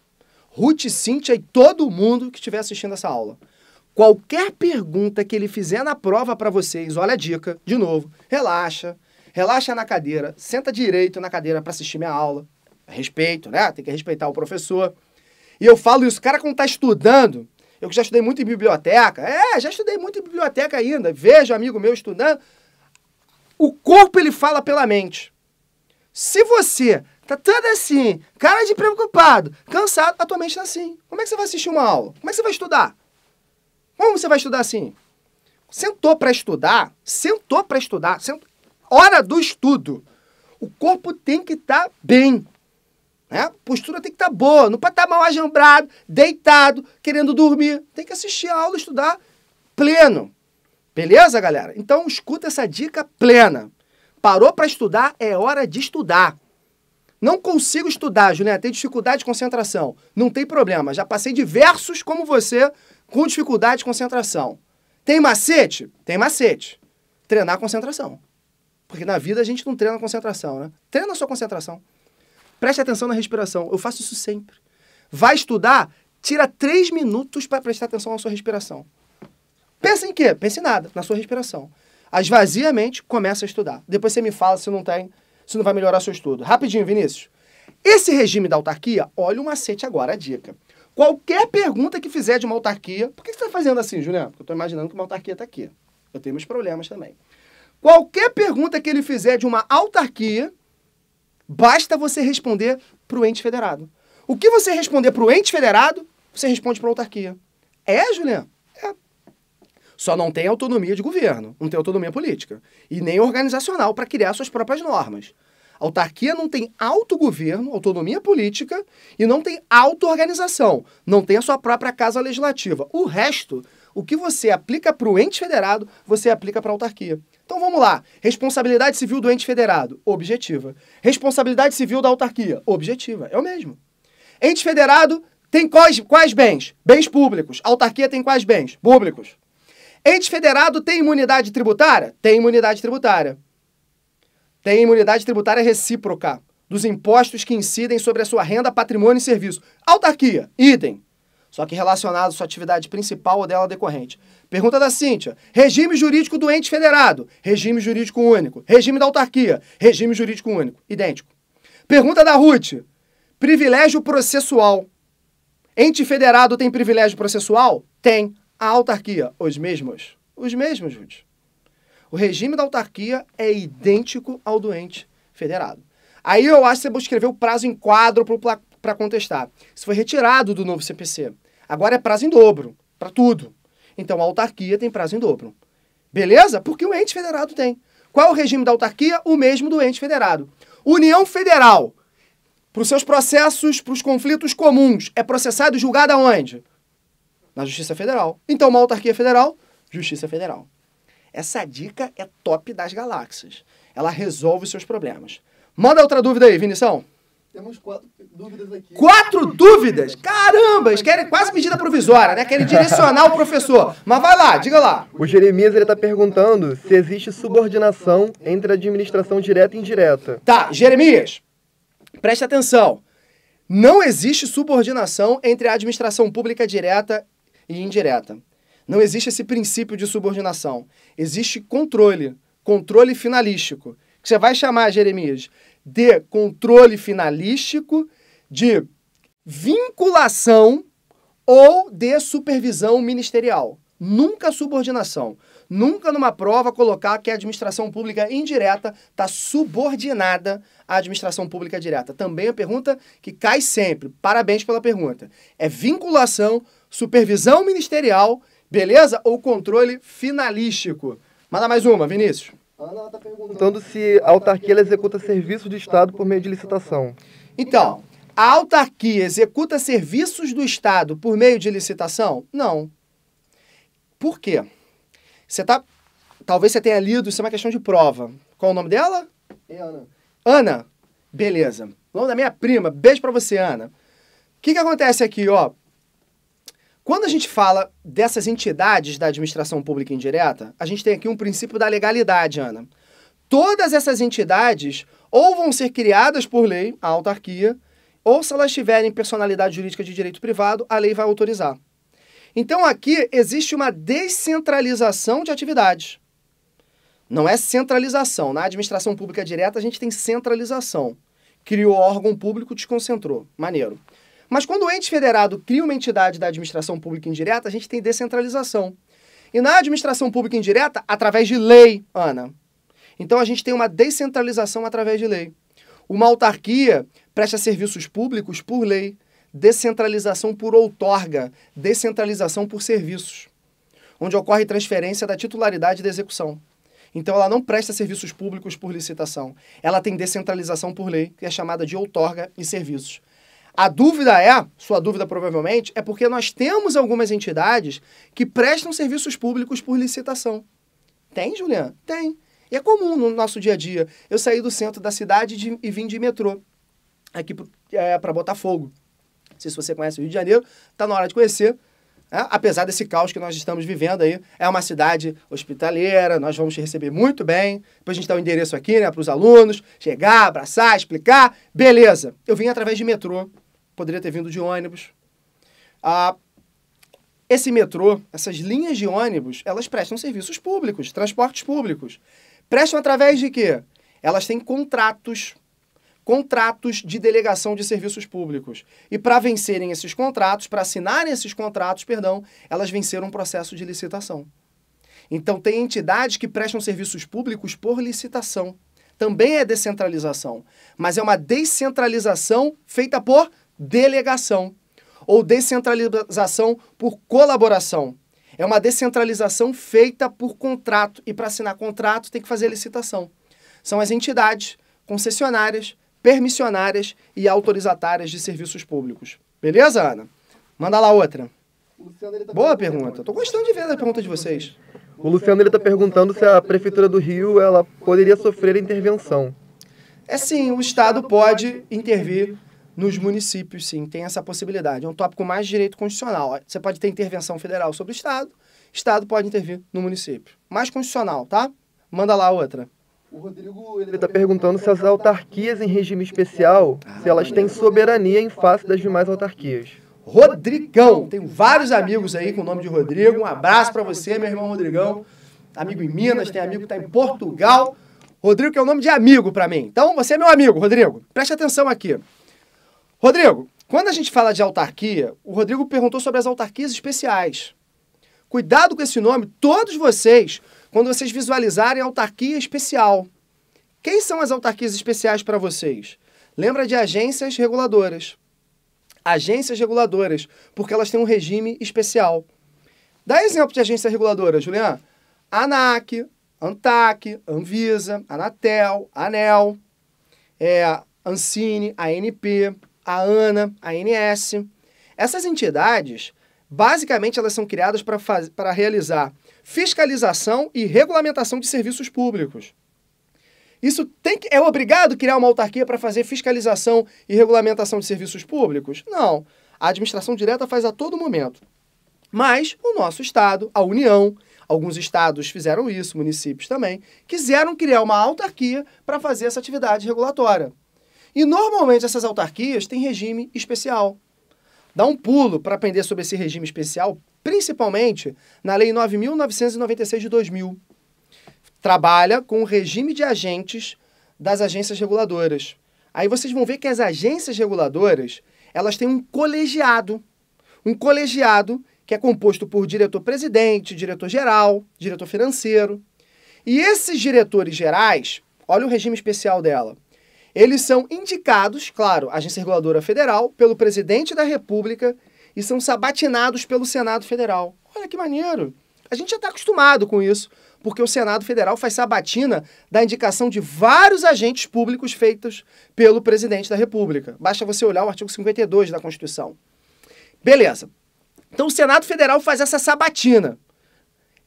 Ruth, Cíntia e todo mundo que estiver assistindo essa aula. Qualquer pergunta que ele fizer na prova para vocês, olha a dica, de novo, relaxa, relaxa na cadeira, senta direito na cadeira para assistir minha aula. Respeito, né? Tem que respeitar o professor. E eu falo isso, o cara quando está estudando, eu que já estudei muito em biblioteca, é, já estudei muito em biblioteca ainda, vejo amigo meu estudando, o corpo ele fala pela mente. Se você tá todo assim, cara de preocupado, cansado, a tua mente tá assim. Como é que você vai assistir uma aula? Como é que você vai estudar? Como você vai estudar assim? Sentou para estudar, sentou para estudar, sent... hora do estudo. O corpo tem que estar tá bem. Né? A postura tem que estar tá boa, não pode estar tá mal ajambrado, deitado, querendo dormir. Tem que assistir a aula, estudar pleno. Beleza, galera? Então escuta essa dica plena. Parou para estudar, é hora de estudar. Não consigo estudar, Juliana, tenho dificuldade de concentração. Não tem problema, já passei diversos como você com dificuldade de concentração. Tem macete? Tem macete. Treinar a concentração. Porque na vida a gente não treina a concentração, né? Treina a sua concentração. Preste atenção na respiração. Eu faço isso sempre. Vai estudar? Tira três minutos para prestar atenção na sua respiração. Pensa em quê? Pensa em nada, na sua respiração. As vazia a mente, começa a estudar. Depois você me fala se não tem, se não vai melhorar seu estudo. Rapidinho, Vinícius. Esse regime da autarquia, olha o macete agora, a dica. Qualquer pergunta que fizer de uma autarquia, por que você está fazendo assim, Juliano? Porque eu estou imaginando que uma autarquia está aqui. Eu tenho meus problemas também. Qualquer pergunta que ele fizer de uma autarquia, basta você responder para o ente federado. O que você responder para o ente federado, você responde para a autarquia. É, Juliano? Só não tem autonomia de governo, não tem autonomia política. E nem organizacional para criar suas próprias normas. A autarquia não tem autogoverno, autonomia política e não tem auto-organização. Não tem a sua própria casa legislativa. O resto, o que você aplica para o ente federado, você aplica para a autarquia. Então vamos lá. Responsabilidade civil do ente federado, objetiva. Responsabilidade civil da autarquia, objetiva. É o mesmo. Ente federado tem quais, quais bens? Bens públicos. autarquia tem quais bens? Públicos. Ente federado tem imunidade tributária? Tem imunidade tributária. Tem imunidade tributária recíproca dos impostos que incidem sobre a sua renda, patrimônio e serviço. Autarquia, idem. Só que relacionado à sua atividade principal ou dela decorrente. Pergunta da Cíntia. Regime jurídico do ente federado. Regime jurídico único. Regime da autarquia. Regime jurídico único. Idêntico. Pergunta da Ruth. Privilégio processual. Ente federado tem privilégio processual? Tem. A autarquia, os mesmos. Os mesmos, Ruth. O regime da autarquia é idêntico ao doente federado. Aí eu acho que você escreveu prazo em quadro para contestar. Isso foi retirado do novo CPC. Agora é prazo em dobro, para tudo. Então a autarquia tem prazo em dobro. Beleza? Porque o ente federado tem. Qual é o regime da autarquia? O mesmo do ente federado. União Federal, para os seus processos, para os conflitos comuns, é processado e julgado aonde? na Justiça Federal. Então, uma autarquia federal, Justiça Federal. Essa dica é top das galáxias. Ela resolve os seus problemas. Manda outra dúvida aí, Vinição. Temos quatro dúvidas aqui. Quatro dúvidas? Caramba, eles querem quase medida provisória, né? Querem direcionar o professor. Mas vai lá, diga lá. O Jeremias está perguntando se existe subordinação entre a administração direta e indireta. Tá, Jeremias, preste atenção. Não existe subordinação entre a administração pública direta e indireta. Não existe esse princípio de subordinação. Existe controle, controle finalístico. Que você vai chamar, Jeremias, de controle finalístico, de vinculação ou de supervisão ministerial. Nunca subordinação. Nunca numa prova colocar que a administração pública indireta está subordinada à administração pública direta. Também a pergunta que cai sempre. Parabéns pela pergunta. É vinculação supervisão ministerial, beleza? Ou controle finalístico? Manda mais uma, Vinícius. Ana está perguntando se a autarquia executa serviços do Estado por meio de licitação. Então, a autarquia executa serviços do Estado por meio de licitação? Não. Por quê? Você tá. Talvez você tenha lido, isso é uma questão de prova. Qual o nome dela? É Ana. Ana, beleza. O nome da minha prima. Beijo para você, Ana. O que, que acontece aqui, ó? Quando a gente fala dessas entidades da administração pública indireta, a gente tem aqui um princípio da legalidade, Ana. Todas essas entidades ou vão ser criadas por lei, a autarquia, ou se elas tiverem personalidade jurídica de direito privado, a lei vai autorizar. Então aqui existe uma descentralização de atividades. Não é centralização. Na administração pública direta, a gente tem centralização. Criou órgão público, desconcentrou. Maneiro. Mas quando o ente federado cria uma entidade da administração pública indireta, a gente tem descentralização. E na administração pública indireta, através de lei, Ana. Então a gente tem uma descentralização através de lei. Uma autarquia presta serviços públicos por lei, descentralização por outorga, descentralização por serviços, onde ocorre transferência da titularidade da execução. Então ela não presta serviços públicos por licitação. Ela tem descentralização por lei, que é chamada de outorga e serviços. A dúvida é, sua dúvida provavelmente, é porque nós temos algumas entidades que prestam serviços públicos por licitação. Tem, Juliana? Tem. E é comum no nosso dia a dia. Eu saí do centro da cidade de, e vim de metrô aqui é, para Botafogo. Não sei se você conhece o Rio de Janeiro, está na hora de conhecer. Né? Apesar desse caos que nós estamos vivendo aí, é uma cidade hospitaleira, nós vamos te receber muito bem. Depois a gente dá o endereço aqui né, para os alunos, chegar, abraçar, explicar. Beleza, eu vim através de metrô poderia ter vindo de ônibus. Ah, esse metrô, essas linhas de ônibus, elas prestam serviços públicos, transportes públicos. Prestam através de quê? Elas têm contratos, contratos de delegação de serviços públicos. E para vencerem esses contratos, para assinarem esses contratos, perdão, elas venceram um processo de licitação. Então tem entidades que prestam serviços públicos por licitação. Também é descentralização, mas é uma descentralização feita por delegação ou descentralização por colaboração. É uma descentralização feita por contrato e para assinar contrato tem que fazer licitação. São as entidades concessionárias, permissionárias e autorizatárias de serviços públicos. Beleza, Ana? Manda lá outra. Tá Boa pergunta. Estou gostando de ver a pergunta de vocês. O Luciano está perguntando se a Prefeitura do Rio ela poderia sofrer intervenção. É sim, o Estado pode intervir nos municípios, sim, tem essa possibilidade. É um tópico mais de direito constitucional. Você pode ter intervenção federal sobre o Estado, Estado pode intervir no município. Mais constitucional, tá? Manda lá outra. O Rodrigo ele está perguntando se as autarquias em regime especial, ah, se elas têm soberania em face das demais autarquias. Rodrigão, tenho vários amigos aí com o nome de Rodrigo. Um abraço para você, meu irmão Rodrigão. Amigo em Minas, tem amigo que está em Portugal. Rodrigo que é o nome de amigo para mim. Então, você é meu amigo, Rodrigo. Preste atenção aqui. Rodrigo, quando a gente fala de autarquia, o Rodrigo perguntou sobre as autarquias especiais. Cuidado com esse nome, todos vocês, quando vocês visualizarem autarquia especial. Quem são as autarquias especiais para vocês? Lembra de agências reguladoras. Agências reguladoras, porque elas têm um regime especial. Dá exemplo de agência reguladora, Julian. ANAC, ANTAC, Anvisa, Anatel, ANEL, é, Ancine, ANP a ANA, a ANS. Essas entidades, basicamente, elas são criadas para realizar fiscalização e regulamentação de serviços públicos. Isso tem que, é obrigado criar uma autarquia para fazer fiscalização e regulamentação de serviços públicos? Não. A administração direta faz a todo momento. Mas o nosso Estado, a União, alguns estados fizeram isso, municípios também, quiseram criar uma autarquia para fazer essa atividade regulatória. E normalmente essas autarquias têm regime especial. Dá um pulo para aprender sobre esse regime especial, principalmente na Lei 9.996 de 2000. Trabalha com o regime de agentes das agências reguladoras. Aí vocês vão ver que as agências reguladoras, elas têm um colegiado, um colegiado que é composto por diretor-presidente, diretor-geral, diretor financeiro. E esses diretores gerais, olha o regime especial dela. Eles são indicados, claro, agência reguladora federal, pelo presidente da República e são sabatinados pelo Senado Federal. Olha que maneiro! A gente já está acostumado com isso, porque o Senado Federal faz sabatina da indicação de vários agentes públicos feitos pelo presidente da República. Basta você olhar o artigo 52 da Constituição. Beleza. Então o Senado Federal faz essa sabatina.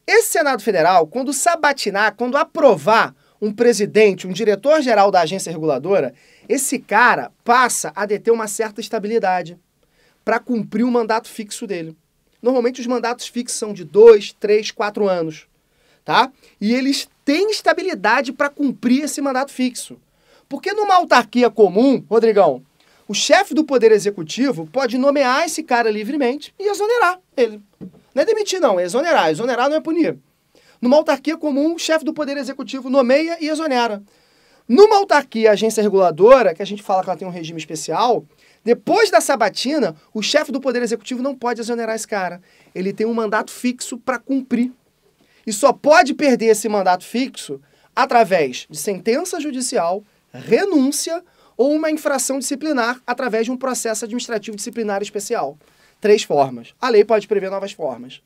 Esse Senado Federal, quando sabatinar, quando aprovar um presidente, um diretor-geral da agência reguladora, esse cara passa a deter uma certa estabilidade para cumprir o mandato fixo dele. Normalmente os mandatos fixos são de dois, três, quatro anos, tá? E eles têm estabilidade para cumprir esse mandato fixo. Porque numa autarquia comum, Rodrigão, o chefe do Poder Executivo pode nomear esse cara livremente e exonerar ele. Não é demitir, não, é exonerar. Exonerar não é punir. Numa autarquia comum, o chefe do Poder Executivo nomeia e exonera. Numa autarquia, agência reguladora, que a gente fala que ela tem um regime especial, depois da sabatina, o chefe do Poder Executivo não pode exonerar esse cara. Ele tem um mandato fixo para cumprir. E só pode perder esse mandato fixo através de sentença judicial, renúncia ou uma infração disciplinar através de um processo administrativo disciplinar especial. Três formas. A lei pode prever novas formas.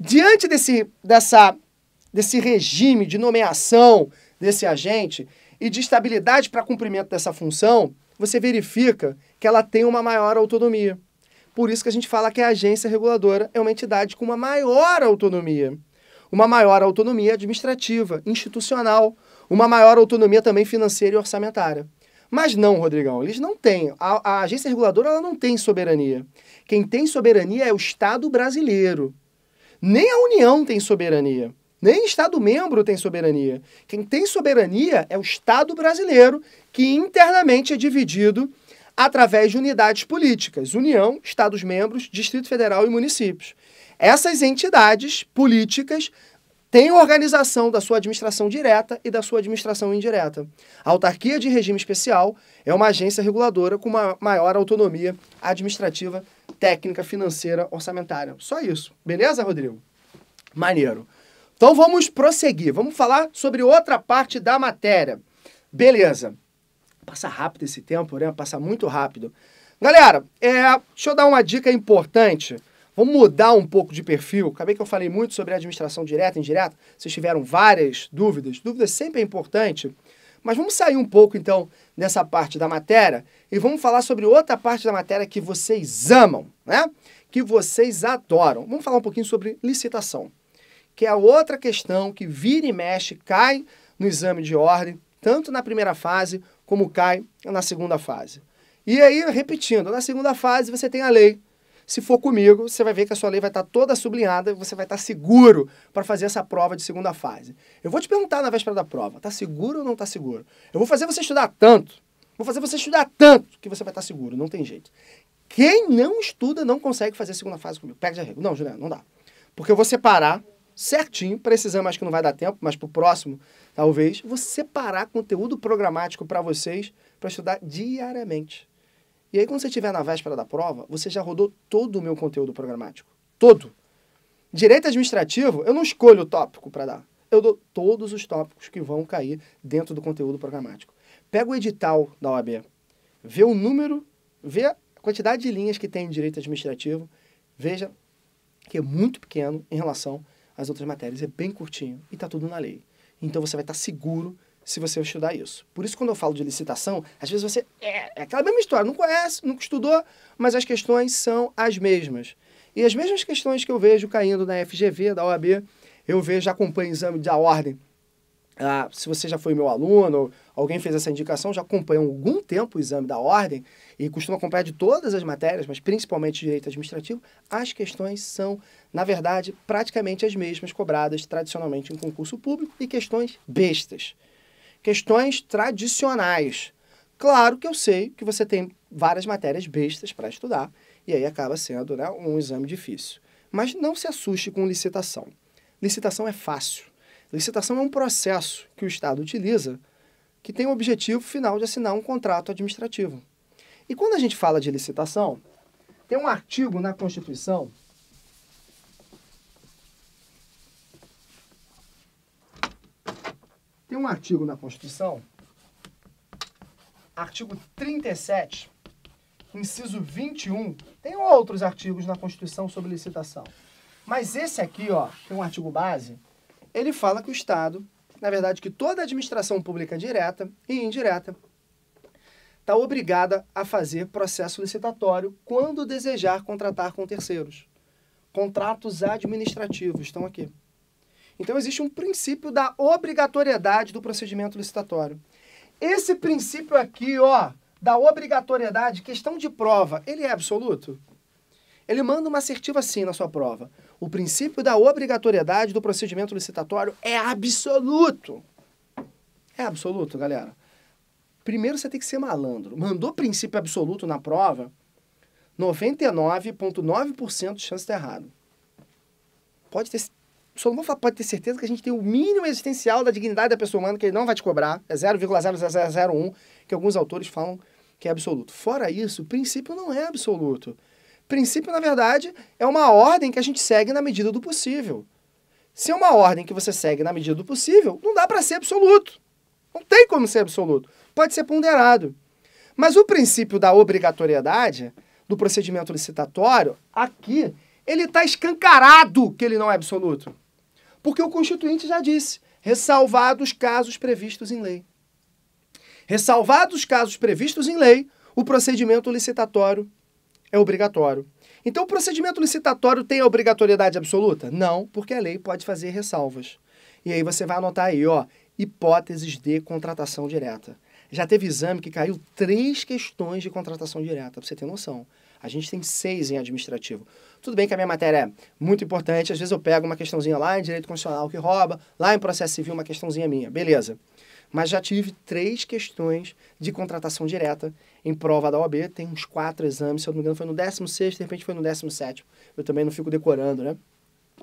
Diante desse, dessa desse regime de nomeação desse agente e de estabilidade para cumprimento dessa função, você verifica que ela tem uma maior autonomia. Por isso que a gente fala que a agência reguladora é uma entidade com uma maior autonomia. Uma maior autonomia administrativa, institucional, uma maior autonomia também financeira e orçamentária. Mas não, Rodrigão, eles não têm. A, a agência reguladora ela não tem soberania. Quem tem soberania é o Estado brasileiro. Nem a União tem soberania. Nem Estado membro tem soberania. Quem tem soberania é o Estado brasileiro, que internamente é dividido através de unidades políticas: União, Estados-membros, Distrito Federal e municípios. Essas entidades políticas têm organização da sua administração direta e da sua administração indireta. A autarquia de regime especial é uma agência reguladora com uma maior autonomia administrativa, técnica, financeira, orçamentária. Só isso. Beleza, Rodrigo? Maneiro. Então vamos prosseguir, vamos falar sobre outra parte da matéria. Beleza. Passa rápido esse tempo, né? Passa muito rápido. Galera, é, deixa eu dar uma dica importante. Vamos mudar um pouco de perfil. Acabei que eu falei muito sobre administração direta e indireta. Vocês tiveram várias dúvidas. Dúvidas sempre é importante. Mas vamos sair um pouco, então, dessa parte da matéria e vamos falar sobre outra parte da matéria que vocês amam, né? Que vocês adoram. Vamos falar um pouquinho sobre licitação que é outra questão que vira e mexe, cai no exame de ordem, tanto na primeira fase como cai na segunda fase. E aí, repetindo, na segunda fase você tem a lei. Se for comigo, você vai ver que a sua lei vai estar toda sublinhada e você vai estar seguro para fazer essa prova de segunda fase. Eu vou te perguntar na véspera da prova, está seguro ou não está seguro? Eu vou fazer você estudar tanto, vou fazer você estudar tanto que você vai estar seguro, não tem jeito. Quem não estuda não consegue fazer segunda fase comigo. Pega de arrego. Não, Juliano, não dá. Porque eu vou separar certinho precisamos acho que não vai dar tempo, mas para o próximo, talvez, vou separar conteúdo programático para vocês para estudar diariamente. E aí, quando você estiver na véspera da prova, você já rodou todo o meu conteúdo programático. Todo. Direito administrativo, eu não escolho o tópico para dar. Eu dou todos os tópicos que vão cair dentro do conteúdo programático. Pega o edital da OAB, vê o número, vê a quantidade de linhas que tem em direito administrativo, veja que é muito pequeno em relação as outras matérias. É bem curtinho e está tudo na lei. Então você vai estar tá seguro se você estudar isso. Por isso, quando eu falo de licitação, às vezes você. É, é aquela mesma história, não conhece, nunca estudou, mas as questões são as mesmas. E as mesmas questões que eu vejo caindo na FGV, da OAB, eu vejo, acompanho o exame da ordem ah, se você já foi meu aluno, alguém fez essa indicação, já acompanha há algum tempo o exame da ordem e costuma acompanhar de todas as matérias, mas principalmente direito administrativo, as questões são, na verdade, praticamente as mesmas cobradas tradicionalmente em concurso público e questões bestas. Questões tradicionais. Claro que eu sei que você tem várias matérias bestas para estudar e aí acaba sendo né, um exame difícil. Mas não se assuste com licitação. Licitação é fácil Licitação é um processo que o Estado utiliza que tem o objetivo final de assinar um contrato administrativo. E quando a gente fala de licitação, tem um artigo na Constituição Tem um artigo na Constituição, artigo 37, inciso 21. Tem outros artigos na Constituição sobre licitação. Mas esse aqui, ó, tem um artigo base, ele fala que o Estado, na verdade, que toda a administração pública é direta e indireta está obrigada a fazer processo licitatório quando desejar contratar com terceiros. Contratos administrativos estão aqui. Então existe um princípio da obrigatoriedade do procedimento licitatório. Esse princípio aqui, ó, da obrigatoriedade, questão de prova, ele é absoluto? Ele manda uma assertiva sim na sua prova o princípio da obrigatoriedade do procedimento licitatório é absoluto. É absoluto, galera. Primeiro você tem que ser malandro. Mandou princípio absoluto na prova, 99,9% de chance de tá errado. Pode ter. Só não vou falar, pode ter certeza que a gente tem o mínimo existencial da dignidade da pessoa humana que ele não vai te cobrar. É 0,0001, que alguns autores falam que é absoluto. Fora isso, o princípio não é absoluto. Princípio, na verdade, é uma ordem que a gente segue na medida do possível. Se é uma ordem que você segue na medida do possível, não dá para ser absoluto. Não tem como ser absoluto. Pode ser ponderado. Mas o princípio da obrigatoriedade, do procedimento licitatório, aqui, ele está escancarado que ele não é absoluto. Porque o Constituinte já disse, ressalvados casos previstos em lei. Ressalvados casos previstos em lei, o procedimento licitatório é obrigatório. Então, o procedimento licitatório tem a obrigatoriedade absoluta? Não, porque a lei pode fazer ressalvas. E aí você vai anotar aí, ó, hipóteses de contratação direta. Já teve exame que caiu três questões de contratação direta, para você ter noção. A gente tem seis em administrativo. Tudo bem que a minha matéria é muito importante, às vezes eu pego uma questãozinha lá em direito constitucional que rouba, lá em processo civil uma questãozinha minha, beleza. Mas já tive três questões de contratação direta em prova da OAB. Tem uns quatro exames, se eu não me engano, foi no 16, de repente foi no 17. Eu também não fico decorando, né?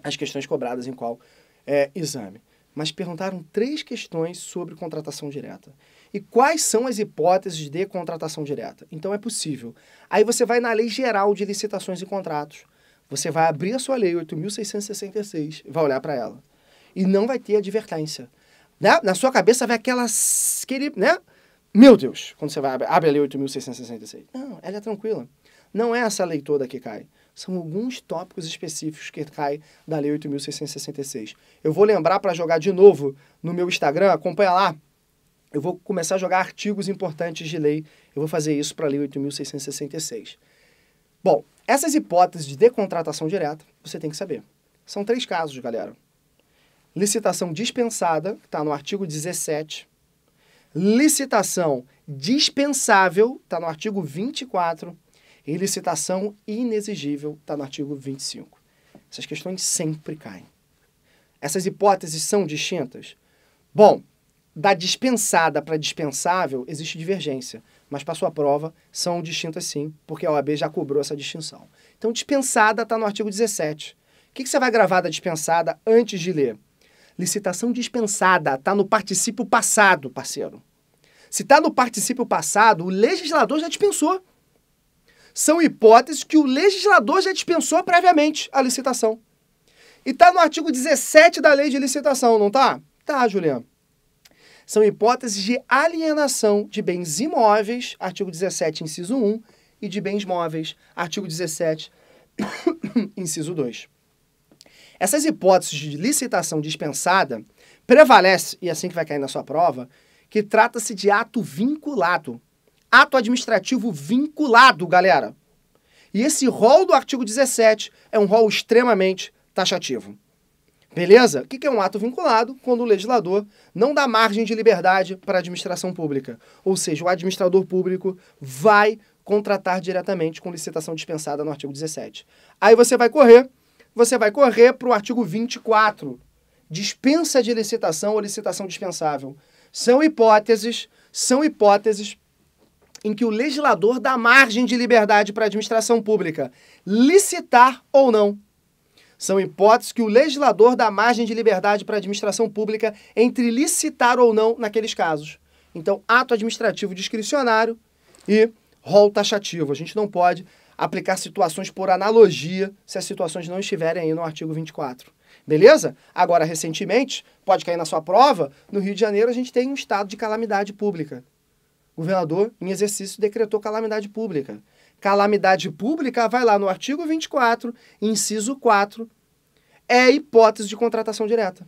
As questões cobradas em qual é, exame. Mas perguntaram três questões sobre contratação direta. E quais são as hipóteses de contratação direta? Então é possível. Aí você vai na Lei Geral de Licitações e Contratos. Você vai abrir a sua lei 8.666, vai olhar para ela. E não vai ter advertência. Né? Na sua cabeça vai aquelas, aquele, né? Meu Deus, quando você vai abre, abre ali 8.666. Não, ela é tranquila. Não é essa lei toda que cai. São alguns tópicos específicos que cai da lei 8.666. Eu vou lembrar para jogar de novo no meu Instagram, acompanha lá. Eu vou começar a jogar artigos importantes de lei. Eu vou fazer isso para a lei 8.666. Bom, essas hipóteses de contratação direta, você tem que saber. São três casos, galera licitação dispensada, que está no artigo 17, licitação dispensável, está no artigo 24, e licitação inexigível, está no artigo 25. Essas questões sempre caem. Essas hipóteses são distintas? Bom, da dispensada para dispensável existe divergência, mas para sua prova são distintas sim, porque a OAB já cobrou essa distinção. Então, dispensada está no artigo 17. O que, que você vai gravar da dispensada antes de ler? Licitação dispensada, está no particípio passado, parceiro. Se está no particípio passado, o legislador já dispensou. São hipóteses que o legislador já dispensou previamente a licitação. E está no artigo 17 da lei de licitação, não tá? Tá, Juliano. São hipóteses de alienação de bens imóveis, artigo 17, inciso 1, e de bens móveis, artigo 17, inciso 2. Essas hipóteses de licitação dispensada prevalece, e é assim que vai cair na sua prova, que trata-se de ato vinculado. Ato administrativo vinculado, galera. E esse rol do artigo 17 é um rol extremamente taxativo. Beleza? O que é um ato vinculado? Quando o legislador não dá margem de liberdade para a administração pública. Ou seja, o administrador público vai contratar diretamente com licitação dispensada no artigo 17. Aí você vai correr você vai correr para o artigo 24. Dispensa de licitação ou licitação dispensável. São hipóteses, são hipóteses em que o legislador dá margem de liberdade para a administração pública licitar ou não. São hipóteses que o legislador dá margem de liberdade para a administração pública entre licitar ou não naqueles casos. Então, ato administrativo discricionário e rol taxativo. A gente não pode aplicar situações por analogia se as situações não estiverem aí no artigo 24. Beleza? Agora, recentemente, pode cair na sua prova, no Rio de Janeiro a gente tem um estado de calamidade pública. O governador, em exercício, decretou calamidade pública. Calamidade pública vai lá no artigo 24, inciso 4, é hipótese de contratação direta.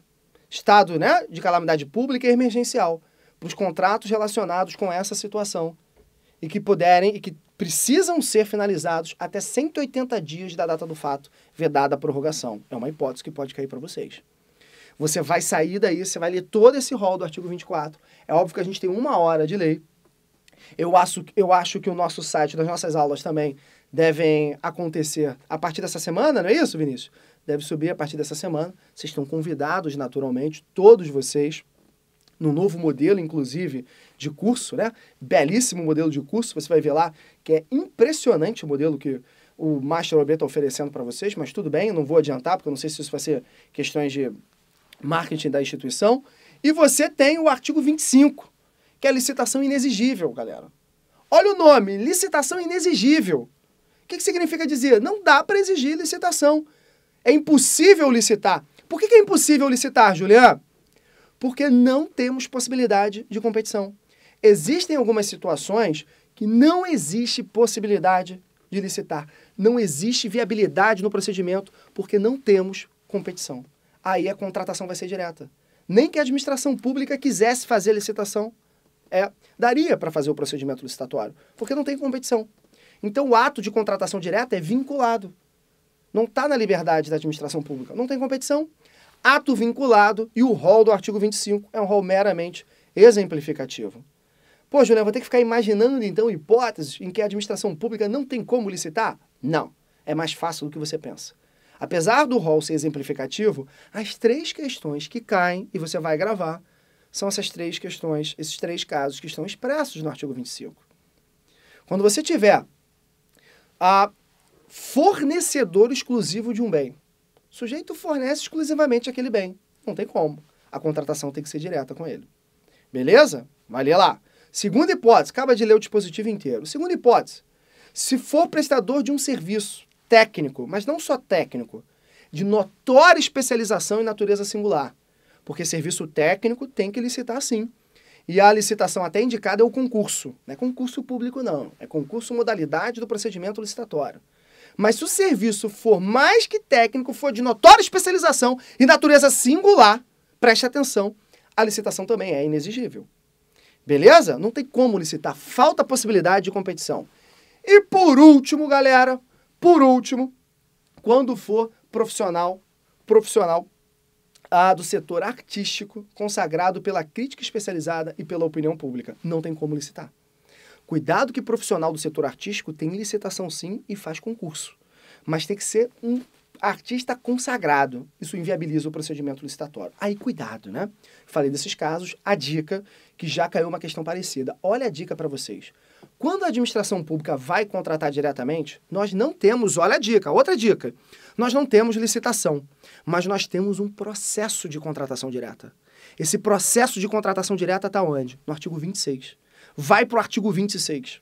Estado né, de calamidade pública e emergencial, para os contratos relacionados com essa situação e que puderem e que precisam ser finalizados até 180 dias da data do fato, vedada a prorrogação. É uma hipótese que pode cair para vocês. Você vai sair daí, você vai ler todo esse rol do artigo 24. É óbvio que a gente tem uma hora de lei. Eu acho, eu acho que o nosso site, das nossas aulas também, devem acontecer a partir dessa semana, não é isso, Vinícius? Deve subir a partir dessa semana. Vocês estão convidados, naturalmente, todos vocês no novo modelo, inclusive, de curso, né? Belíssimo modelo de curso, você vai ver lá que é impressionante o modelo que o Master OB está oferecendo para vocês, mas tudo bem, não vou adiantar, porque eu não sei se isso vai ser questões de marketing da instituição. E você tem o artigo 25, que é licitação inexigível, galera. Olha o nome, licitação inexigível. O que, que significa dizer? Não dá para exigir licitação. É impossível licitar. Por que, que é impossível licitar, Julian? porque não temos possibilidade de competição. Existem algumas situações que não existe possibilidade de licitar, não existe viabilidade no procedimento porque não temos competição. Aí a contratação vai ser direta. Nem que a administração pública quisesse fazer a licitação, é, daria para fazer o procedimento licitatório, porque não tem competição. Então o ato de contratação direta é vinculado. Não está na liberdade da administração pública. Não tem competição ato vinculado e o rol do artigo 25 é um rol meramente exemplificativo. Pô, Julião, vou ter que ficar imaginando então hipóteses em que a administração pública não tem como licitar? Não. É mais fácil do que você pensa. Apesar do rol ser exemplificativo, as três questões que caem e você vai gravar são essas três questões, esses três casos que estão expressos no artigo 25. Quando você tiver a fornecedor exclusivo de um bem, o sujeito fornece exclusivamente aquele bem. Não tem como. A contratação tem que ser direta com ele. Beleza? Vai ler lá. Segunda hipótese, acaba de ler o dispositivo inteiro. Segunda hipótese, se for prestador de um serviço técnico, mas não só técnico, de notória especialização e natureza singular, porque serviço técnico tem que licitar sim. E a licitação até indicada é o concurso. Não é concurso público, não. É concurso modalidade do procedimento licitatório. Mas se o serviço for mais que técnico, for de notória especialização e natureza singular, preste atenção, a licitação também é inexigível. Beleza? Não tem como licitar, falta possibilidade de competição. E por último, galera, por último, quando for profissional, profissional ah, do setor artístico, consagrado pela crítica especializada e pela opinião pública, não tem como licitar. Cuidado que profissional do setor artístico tem licitação sim e faz concurso. Mas tem que ser um artista consagrado. Isso inviabiliza o procedimento licitatório. Aí, cuidado, né? Falei desses casos. A dica, que já caiu uma questão parecida. Olha a dica para vocês. Quando a administração pública vai contratar diretamente, nós não temos, olha a dica, outra dica. Nós não temos licitação, mas nós temos um processo de contratação direta. Esse processo de contratação direta está onde? No artigo 26. Vai para o artigo 26.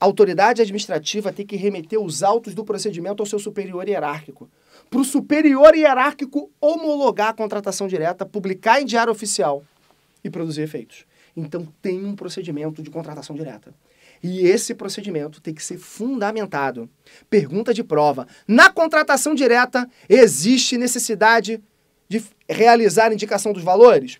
A autoridade administrativa tem que remeter os autos do procedimento ao seu superior hierárquico. Para o superior hierárquico homologar a contratação direta, publicar em diário oficial e produzir efeitos. Então tem um procedimento de contratação direta. E esse procedimento tem que ser fundamentado. Pergunta de prova. Na contratação direta, existe necessidade de realizar indicação dos valores?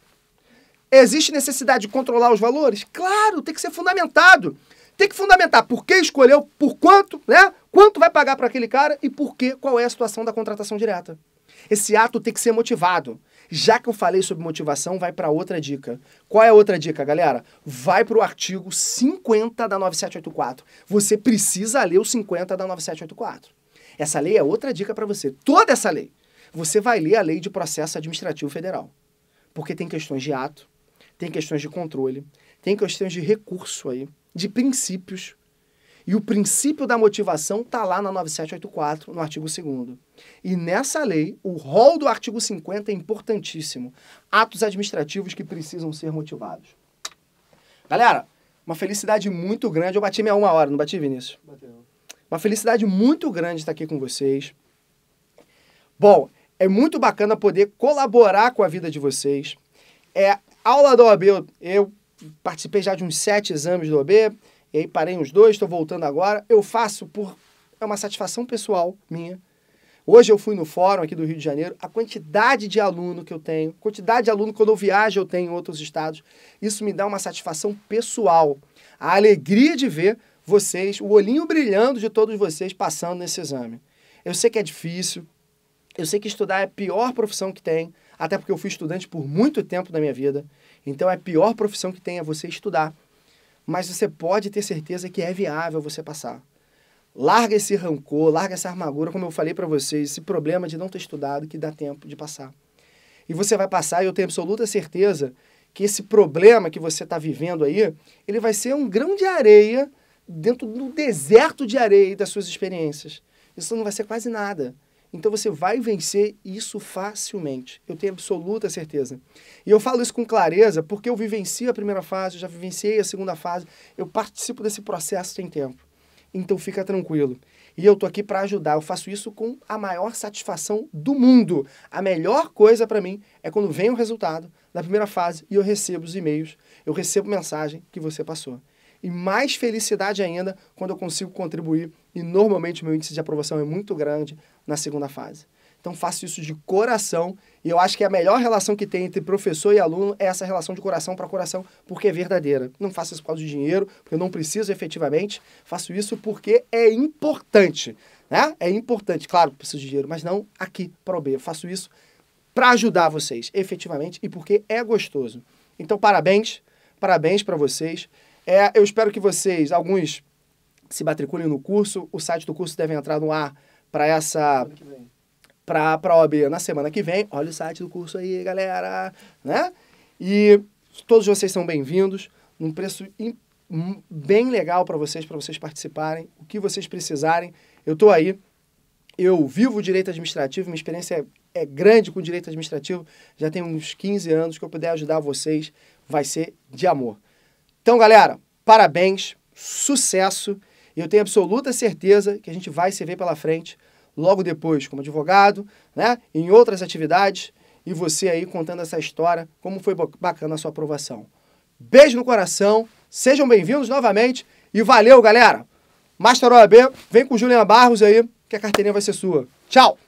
Existe necessidade de controlar os valores? Claro, tem que ser fundamentado. Tem que fundamentar por que escolheu, por quanto, né? Quanto vai pagar para aquele cara e por que, qual é a situação da contratação direta. Esse ato tem que ser motivado. Já que eu falei sobre motivação, vai para outra dica. Qual é a outra dica, galera? Vai para o artigo 50 da 9784. Você precisa ler o 50 da 9784. Essa lei é outra dica para você. Toda essa lei. Você vai ler a Lei de Processo Administrativo Federal. Porque tem questões de ato, tem questões de controle, tem questões de recurso aí, de princípios. E o princípio da motivação está lá na 9784, no artigo 2. E nessa lei, o rol do artigo 50 é importantíssimo. Atos administrativos que precisam ser motivados. Galera, uma felicidade muito grande. Eu bati minha uma hora, não bati, Vinícius? Bateu. Uma felicidade muito grande estar aqui com vocês. Bom, é muito bacana poder colaborar com a vida de vocês. É Aula da OAB, eu, eu participei já de uns sete exames do OAB, e aí parei uns dois, estou voltando agora. Eu faço por. É uma satisfação pessoal minha. Hoje eu fui no fórum aqui do Rio de Janeiro, a quantidade de aluno que eu tenho, quantidade de aluno quando eu viajo eu tenho em outros estados, isso me dá uma satisfação pessoal. A alegria de ver vocês, o olhinho brilhando de todos vocês passando nesse exame. Eu sei que é difícil, eu sei que estudar é a pior profissão que tem, até porque eu fui estudante por muito tempo da minha vida. Então é a pior profissão que tem é você estudar. Mas você pode ter certeza que é viável você passar. Larga esse rancor, larga essa armadura, como eu falei para vocês, esse problema de não ter estudado que dá tempo de passar. E você vai passar, e eu tenho absoluta certeza que esse problema que você está vivendo aí, ele vai ser um grão de areia dentro do deserto de areia das suas experiências. Isso não vai ser quase nada. Então você vai vencer isso facilmente. Eu tenho absoluta certeza. E eu falo isso com clareza porque eu vivenciei a primeira fase, eu já vivenciei a segunda fase, eu participo desse processo tem tempo. Então fica tranquilo. E eu tô aqui para ajudar. Eu faço isso com a maior satisfação do mundo. A melhor coisa para mim é quando vem o resultado da primeira fase e eu recebo os e-mails, eu recebo mensagem que você passou. E mais felicidade ainda quando eu consigo contribuir e normalmente o meu índice de aprovação é muito grande na segunda fase. Então faço isso de coração e eu acho que a melhor relação que tem entre professor e aluno é essa relação de coração para coração, porque é verdadeira. Não faço isso por causa de dinheiro, porque eu não preciso efetivamente, faço isso porque é importante, né? É importante, claro, preciso de dinheiro, mas não aqui para o B. Eu faço isso para ajudar vocês, efetivamente, e porque é gostoso. Então parabéns, parabéns para vocês. É, eu espero que vocês, alguns se matriculem no curso. O site do curso deve entrar no ar para essa para a OAB na semana que vem. Olha o site do curso aí, galera, né? E todos vocês são bem-vindos, num preço hum, bem legal para vocês, para vocês participarem, o que vocês precisarem. Eu estou aí. Eu vivo direito administrativo, minha experiência é, é grande com direito administrativo, já tem uns 15 anos que eu puder ajudar vocês, vai ser de amor. Então, galera, parabéns, sucesso. E eu tenho absoluta certeza que a gente vai se ver pela frente logo depois como advogado, né? Em outras atividades e você aí contando essa história, como foi bacana a sua aprovação. Beijo no coração, sejam bem-vindos novamente e valeu, galera! Master OAB, vem com o Barros aí, que a carteirinha vai ser sua. Tchau!